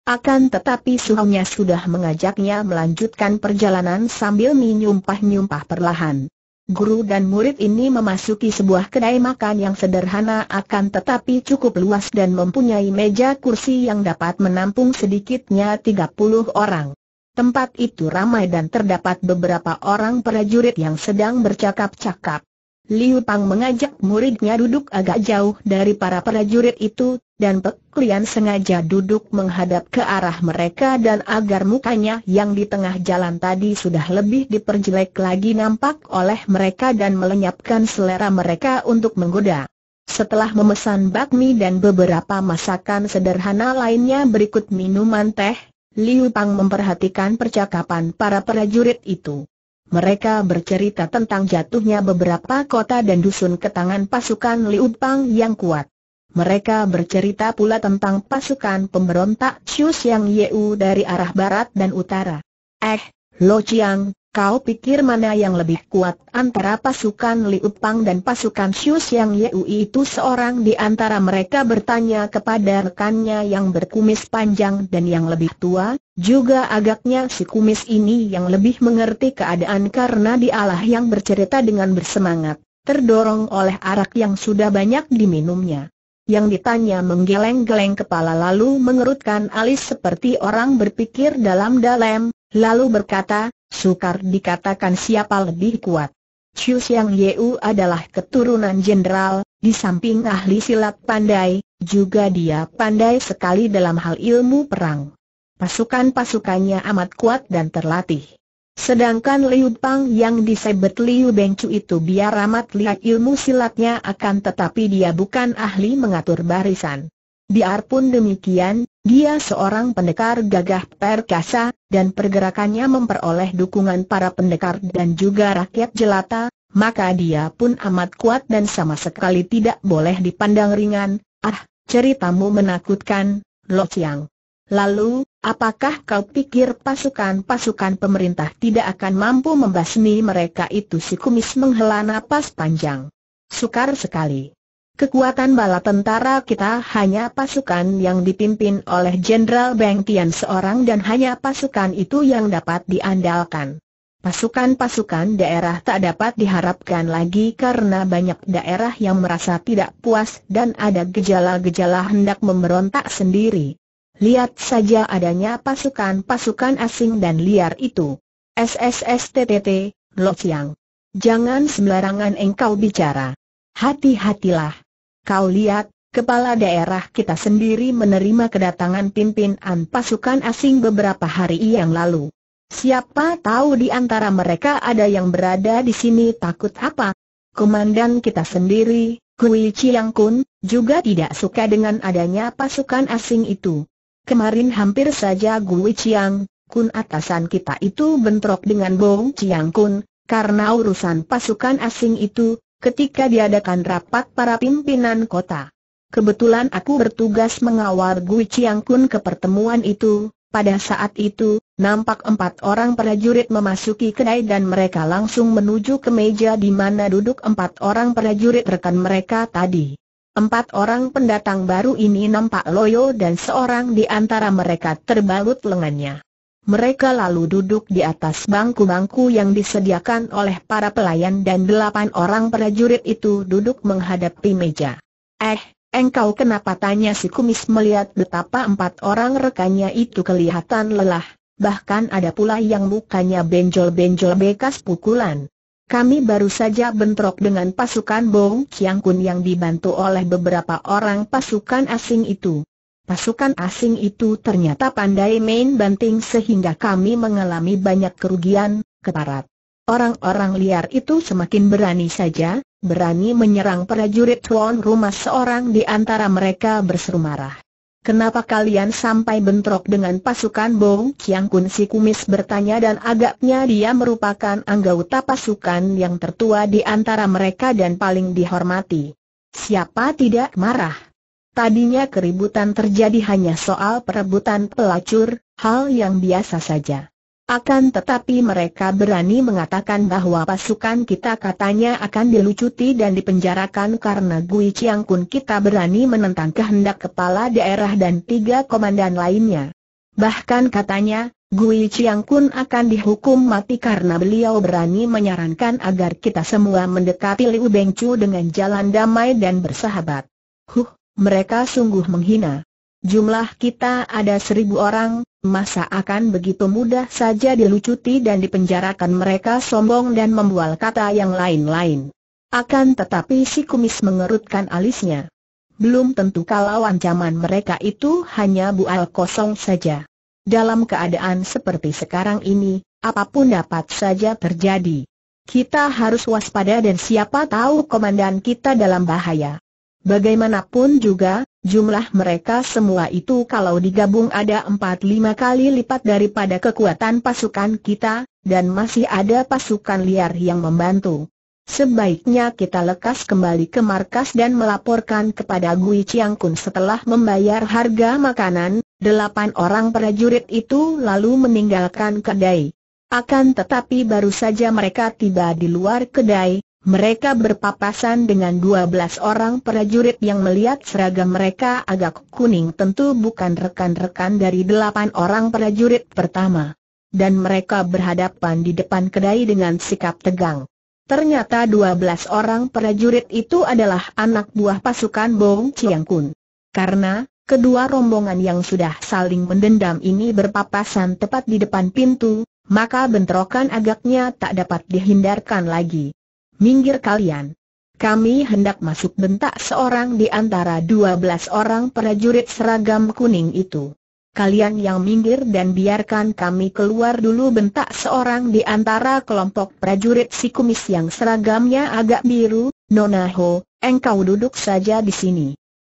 Akan tetapi suhunya sudah mengajaknya melanjutkan perjalanan sambil menyumpah-nyumpah perlahan. Guru dan murid ini memasuki sebuah kedai makan yang sederhana akan tetapi cukup luas dan mempunyai meja kursi yang dapat menampung sedikitnya 30 orang. Tempat itu ramai dan terdapat beberapa orang prajurit yang sedang bercakap-cakap. Liu Pang mengajak muridnya duduk agak jauh dari para prajurit itu, dan Pek Lian sengaja duduk menghadap ke arah mereka dan agar mukanya yang di tengah jalan tadi sudah lebih diperjelek lagi nampak oleh mereka dan melenyapkan selera mereka untuk menggoda. Setelah memesan bakmi dan beberapa masakan sederhana lainnya berikut minuman teh, Liu Pang memperhatikan percakapan para prajurit itu. Mereka bercerita tentang jatuhnya beberapa kota dan dusun ke tangan pasukan Liu Pang yang kuat. Mereka bercerita pula tentang pasukan pemberontak Xiu Xiang Yeu dari arah barat dan utara. Eh, Lo Chiang, Kau pikir mana yang lebih kuat antara pasukan Liu Pang dan pasukan Xiu Xiang Yui itu seorang di antara mereka bertanya kepada rekannya yang berkumis panjang dan yang lebih tua, juga agaknya si kumis ini yang lebih mengerti keadaan karena dialah yang bercerita dengan bersemangat, terdorong oleh arak yang sudah banyak diminumnya. Yang ditanya menggeleng-geleng kepala lalu mengerutkan alis seperti orang berpikir dalam-dalam, lalu berkata, Sukar dikatakan siapa lebih kuat. Chiu Xiang Yeu adalah keturunan jenderal, di samping ahli silat pandai, juga dia pandai sekali dalam hal ilmu perang. Pasukan-pasukannya amat kuat dan terlatih. Sedangkan Liu Pang yang disebut Liu Bengcu itu biar amat lihat ilmu silatnya akan tetapi dia bukan ahli mengatur barisan. Biarpun demikian, dia seorang pendekar gagah perkasa, dan pergerakannya memperoleh dukungan para pendekar dan juga rakyat jelata, maka dia pun amat kuat dan sama sekali tidak boleh dipandang ringan. Ah, ceritamu menakutkan, Lo Chiang. Lalu, apakah kau pikir pasukan-pasukan pemerintah tidak akan mampu membasmi mereka itu si kumis menghela napas panjang? Sukar sekali. Kekuatan bala tentara kita hanya pasukan yang dipimpin oleh Jenderal Beng Tian seorang dan hanya pasukan itu yang dapat diandalkan. Pasukan-pasukan daerah tak dapat diharapkan lagi karena banyak daerah yang merasa tidak puas dan ada gejala-gejala hendak memberontak sendiri. Lihat saja adanya pasukan-pasukan asing dan liar itu. SSSTTT, Lo Chiang. Jangan sembarangan engkau bicara. Hati-hatilah. Kau lihat, kepala daerah kita sendiri menerima kedatangan pimpinan pasukan asing beberapa hari yang lalu. Siapa tahu di antara mereka ada yang berada di sini takut apa? Komandan kita sendiri, Kui Chiang Kun, juga tidak suka dengan adanya pasukan asing itu. Kemarin hampir saja Kui Chiang Kun atasan kita itu bentrok dengan Bong Chiang Kun, karena urusan pasukan asing itu, ketika diadakan rapat para pimpinan kota. Kebetulan aku bertugas mengawal Gui Chiang Kun ke pertemuan itu, pada saat itu, nampak empat orang prajurit memasuki kedai dan mereka langsung menuju ke meja di mana duduk empat orang prajurit rekan mereka tadi. Empat orang pendatang baru ini nampak loyo dan seorang di antara mereka terbalut lengannya. Mereka lalu duduk di atas bangku-bangku yang disediakan oleh para pelayan dan delapan orang prajurit itu duduk menghadapi meja. Eh, engkau kenapa tanya si kumis melihat betapa empat orang rekannya itu kelihatan lelah, bahkan ada pula yang mukanya benjol-benjol bekas pukulan. Kami baru saja bentrok dengan pasukan Bong yang Kun yang dibantu oleh beberapa orang pasukan asing itu. Pasukan asing itu ternyata pandai main banting sehingga kami mengalami banyak kerugian, keparat. Orang-orang liar itu semakin berani saja, berani menyerang prajurit tuan rumah seorang di antara mereka berseru marah. Kenapa kalian sampai bentrok dengan pasukan Bong Chiang Kun si kumis bertanya dan agaknya dia merupakan anggota pasukan yang tertua di antara mereka dan paling dihormati. Siapa tidak marah? Tadinya keributan terjadi hanya soal perebutan pelacur, hal yang biasa saja. Akan tetapi mereka berani mengatakan bahwa pasukan kita katanya akan dilucuti dan dipenjarakan karena Gui Chiang Kun kita berani menentang kehendak kepala daerah dan tiga komandan lainnya. Bahkan katanya, Gui Chiang Kun akan dihukum mati karena beliau berani menyarankan agar kita semua mendekati Liu Bengcu dengan jalan damai dan bersahabat. Huh, mereka sungguh menghina. Jumlah kita ada seribu orang, masa akan begitu mudah saja dilucuti dan dipenjarakan mereka sombong dan membual kata yang lain-lain. Akan tetapi si kumis mengerutkan alisnya. Belum tentu kalau ancaman mereka itu hanya bual kosong saja. Dalam keadaan seperti sekarang ini, apapun dapat saja terjadi. Kita harus waspada dan siapa tahu komandan kita dalam bahaya. Bagaimanapun juga, jumlah mereka semua itu kalau digabung ada 4-5 kali lipat daripada kekuatan pasukan kita, dan masih ada pasukan liar yang membantu. Sebaiknya kita lekas kembali ke markas dan melaporkan kepada Gui Chiang Kun setelah membayar harga makanan, delapan orang prajurit itu lalu meninggalkan kedai. Akan tetapi baru saja mereka tiba di luar kedai, mereka berpapasan dengan 12 orang prajurit yang melihat seragam mereka agak kuning tentu bukan rekan-rekan dari delapan orang prajurit pertama. Dan mereka berhadapan di depan kedai dengan sikap tegang. Ternyata dua belas orang prajurit itu adalah anak buah pasukan Bong Chiang Kun. Karena, kedua rombongan yang sudah saling mendendam ini berpapasan tepat di depan pintu, maka bentrokan agaknya tak dapat dihindarkan lagi minggir kalian. Kami hendak masuk bentak seorang di antara dua belas orang prajurit seragam kuning itu. Kalian yang minggir dan biarkan kami keluar dulu bentak seorang di antara kelompok prajurit si kumis yang seragamnya agak biru, Nona Ho, engkau duduk saja di sini.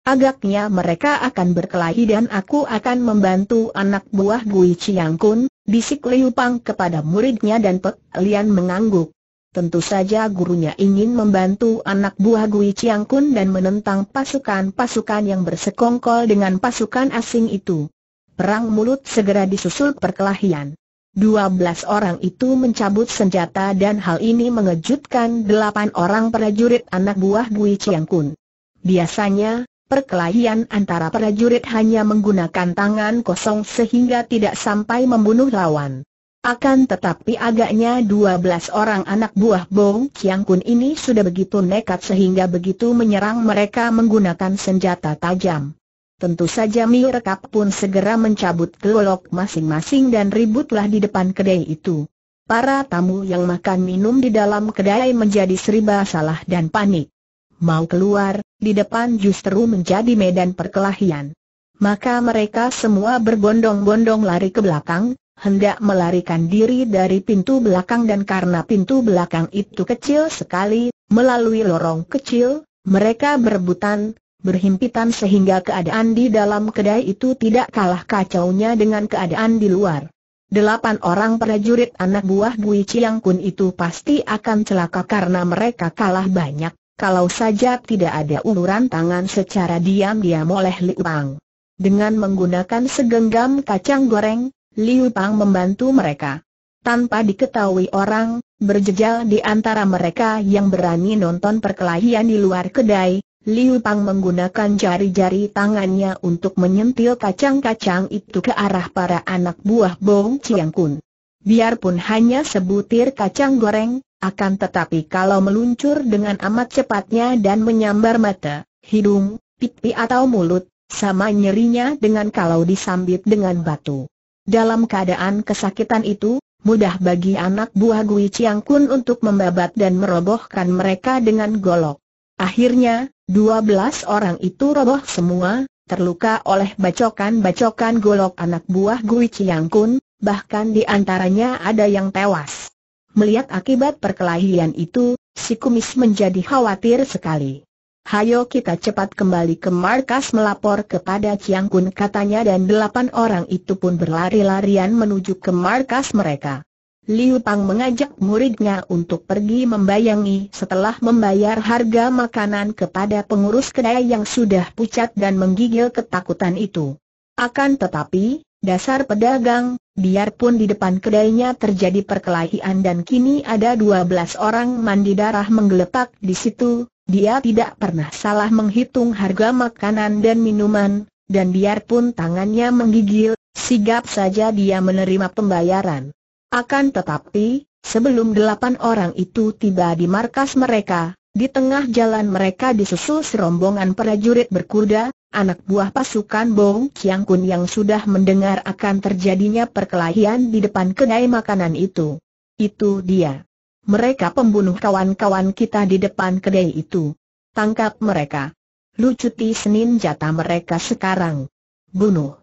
Agaknya mereka akan berkelahi dan aku akan membantu anak buah Gui Chiang Kun, bisik Liu Pang kepada muridnya dan Pek Lian mengangguk. Tentu saja gurunya ingin membantu anak buah Gui Chiang Kun dan menentang pasukan-pasukan yang bersekongkol dengan pasukan asing itu. Perang mulut segera disusul perkelahian. Dua belas orang itu mencabut senjata dan hal ini mengejutkan delapan orang prajurit anak buah Gui Chiang Kun. Biasanya, perkelahian antara prajurit hanya menggunakan tangan kosong sehingga tidak sampai membunuh lawan. Akan tetapi agaknya 12 orang anak buah Bong Chiang Kun ini sudah begitu nekat sehingga begitu menyerang mereka menggunakan senjata tajam. Tentu saja Mi Rekap pun segera mencabut kelolok masing-masing dan ributlah di depan kedai itu. Para tamu yang makan minum di dalam kedai menjadi seriba salah dan panik. Mau keluar, di depan justru menjadi medan perkelahian. Maka mereka semua berbondong-bondong lari ke belakang, hendak melarikan diri dari pintu belakang dan karena pintu belakang itu kecil sekali, melalui lorong kecil, mereka berebutan, berhimpitan sehingga keadaan di dalam kedai itu tidak kalah kacaunya dengan keadaan di luar. Delapan orang prajurit anak buah Bui Chiang Kun itu pasti akan celaka karena mereka kalah banyak, kalau saja tidak ada uluran tangan secara diam-diam oleh Li Pang. Dengan menggunakan segenggam kacang goreng, Liu Pang membantu mereka. Tanpa diketahui orang, berjejal di antara mereka yang berani nonton perkelahian di luar kedai, Liu Pang menggunakan jari-jari tangannya untuk menyentil kacang-kacang itu ke arah para anak buah Bong Chiang Kun. Biarpun hanya sebutir kacang goreng, akan tetapi kalau meluncur dengan amat cepatnya dan menyambar mata, hidung, pipi atau mulut, sama nyerinya dengan kalau disambit dengan batu. Dalam keadaan kesakitan itu, mudah bagi anak buah Gui Chiang Kun untuk membabat dan merobohkan mereka dengan golok. Akhirnya, dua belas orang itu roboh semua, terluka oleh bacokan-bacokan golok anak buah Gui Chiang Kun, bahkan di antaranya ada yang tewas. Melihat akibat perkelahian itu, si kumis menjadi khawatir sekali. Hayo kita cepat kembali ke markas melapor kepada Chiang Kun katanya dan delapan orang itu pun berlari-larian menuju ke markas mereka. Liu Pang mengajak muridnya untuk pergi membayangi setelah membayar harga makanan kepada pengurus kedai yang sudah pucat dan menggigil ketakutan itu. Akan tetapi, dasar pedagang, biarpun di depan kedainya terjadi perkelahian dan kini ada 12 orang mandi darah menggeletak di situ, dia tidak pernah salah menghitung harga makanan dan minuman, dan biarpun tangannya menggigil, sigap saja dia menerima pembayaran. Akan tetapi, sebelum delapan orang itu tiba di markas mereka, di tengah jalan mereka disusul serombongan prajurit berkuda, anak buah pasukan Bong Chiang Kun yang sudah mendengar akan terjadinya perkelahian di depan kedai makanan itu. Itu dia. Mereka pembunuh kawan-kawan kita di depan kedai itu. Tangkap mereka. Lucuti Senin jatah mereka sekarang. Bunuh.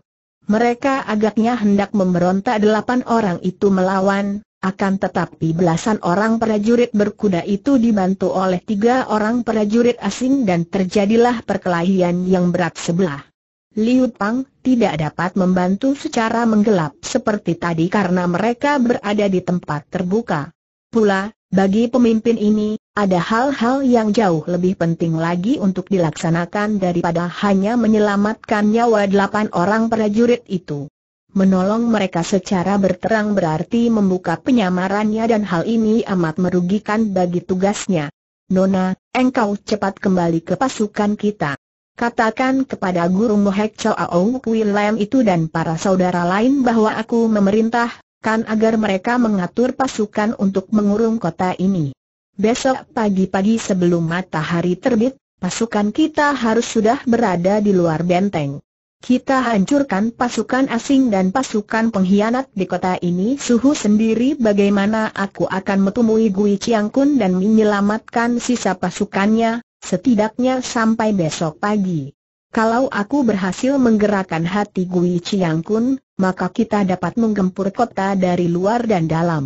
Mereka agaknya hendak memberontak delapan orang itu melawan, akan tetapi belasan orang prajurit berkuda itu dibantu oleh tiga orang prajurit asing dan terjadilah perkelahian yang berat sebelah. Liu Pang tidak dapat membantu secara menggelap seperti tadi karena mereka berada di tempat terbuka. Pula, bagi pemimpin ini, ada hal-hal yang jauh lebih penting lagi untuk dilaksanakan daripada hanya menyelamatkan nyawa delapan orang prajurit itu. Menolong mereka secara berterang berarti membuka penyamarannya dan hal ini amat merugikan bagi tugasnya. Nona, engkau cepat kembali ke pasukan kita. Katakan kepada Guru Mohek Chow William itu dan para saudara lain bahwa aku memerintah kan agar mereka mengatur pasukan untuk mengurung kota ini. Besok pagi-pagi sebelum matahari terbit, pasukan kita harus sudah berada di luar benteng. Kita hancurkan pasukan asing dan pasukan pengkhianat di kota ini Suhu sendiri bagaimana aku akan menemui Gui Chiang Kun dan menyelamatkan sisa pasukannya, setidaknya sampai besok pagi. Kalau aku berhasil menggerakkan hati Gui Chiang Kun, maka kita dapat menggempur kota dari luar dan dalam.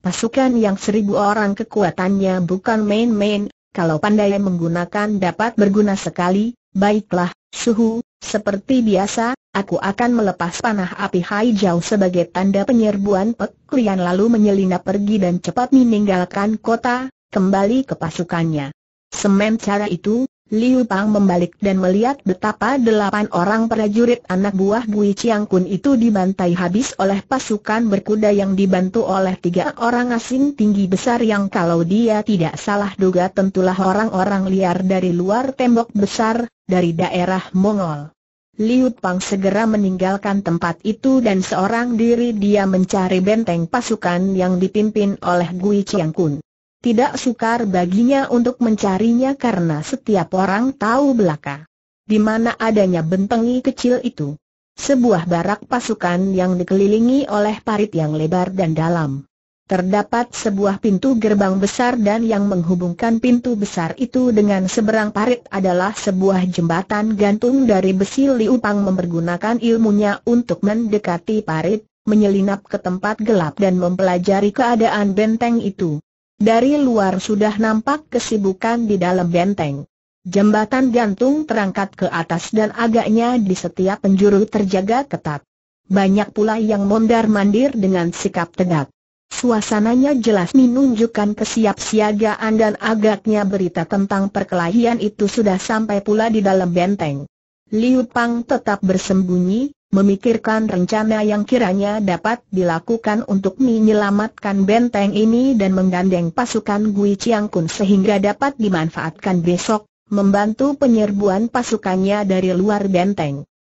Pasukan yang seribu orang kekuatannya bukan main-main, kalau pandai menggunakan dapat berguna sekali, baiklah, suhu, seperti biasa, aku akan melepas panah api Hai sebagai tanda penyerbuan peklian lalu menyelinap pergi dan cepat meninggalkan kota, kembali ke pasukannya. Semen cara itu, Liu Pang membalik dan melihat betapa delapan orang prajurit anak buah Bui Chiang Kun itu dibantai habis oleh pasukan berkuda yang dibantu oleh tiga orang asing tinggi besar yang kalau dia tidak salah duga tentulah orang-orang liar dari luar tembok besar, dari daerah Mongol. Liu Pang segera meninggalkan tempat itu dan seorang diri dia mencari benteng pasukan yang dipimpin oleh Gui Chiang Kun tidak sukar baginya untuk mencarinya karena setiap orang tahu belaka. Di mana adanya bentengi kecil itu. Sebuah barak pasukan yang dikelilingi oleh parit yang lebar dan dalam. Terdapat sebuah pintu gerbang besar dan yang menghubungkan pintu besar itu dengan seberang parit adalah sebuah jembatan gantung dari besi liupang mempergunakan ilmunya untuk mendekati parit, menyelinap ke tempat gelap dan mempelajari keadaan benteng itu. Dari luar sudah nampak kesibukan di dalam benteng. Jembatan gantung terangkat ke atas dan agaknya di setiap penjuru terjaga ketat. Banyak pula yang mondar-mandir dengan sikap tegak. Suasananya jelas menunjukkan kesiapsiagaan dan agaknya berita tentang perkelahian itu sudah sampai pula di dalam benteng. Liu Pang tetap bersembunyi, memikirkan rencana yang kiranya dapat dilakukan untuk menyelamatkan benteng ini dan menggandeng pasukan Gui Chiang Kun sehingga dapat dimanfaatkan besok, membantu penyerbuan pasukannya dari luar benteng.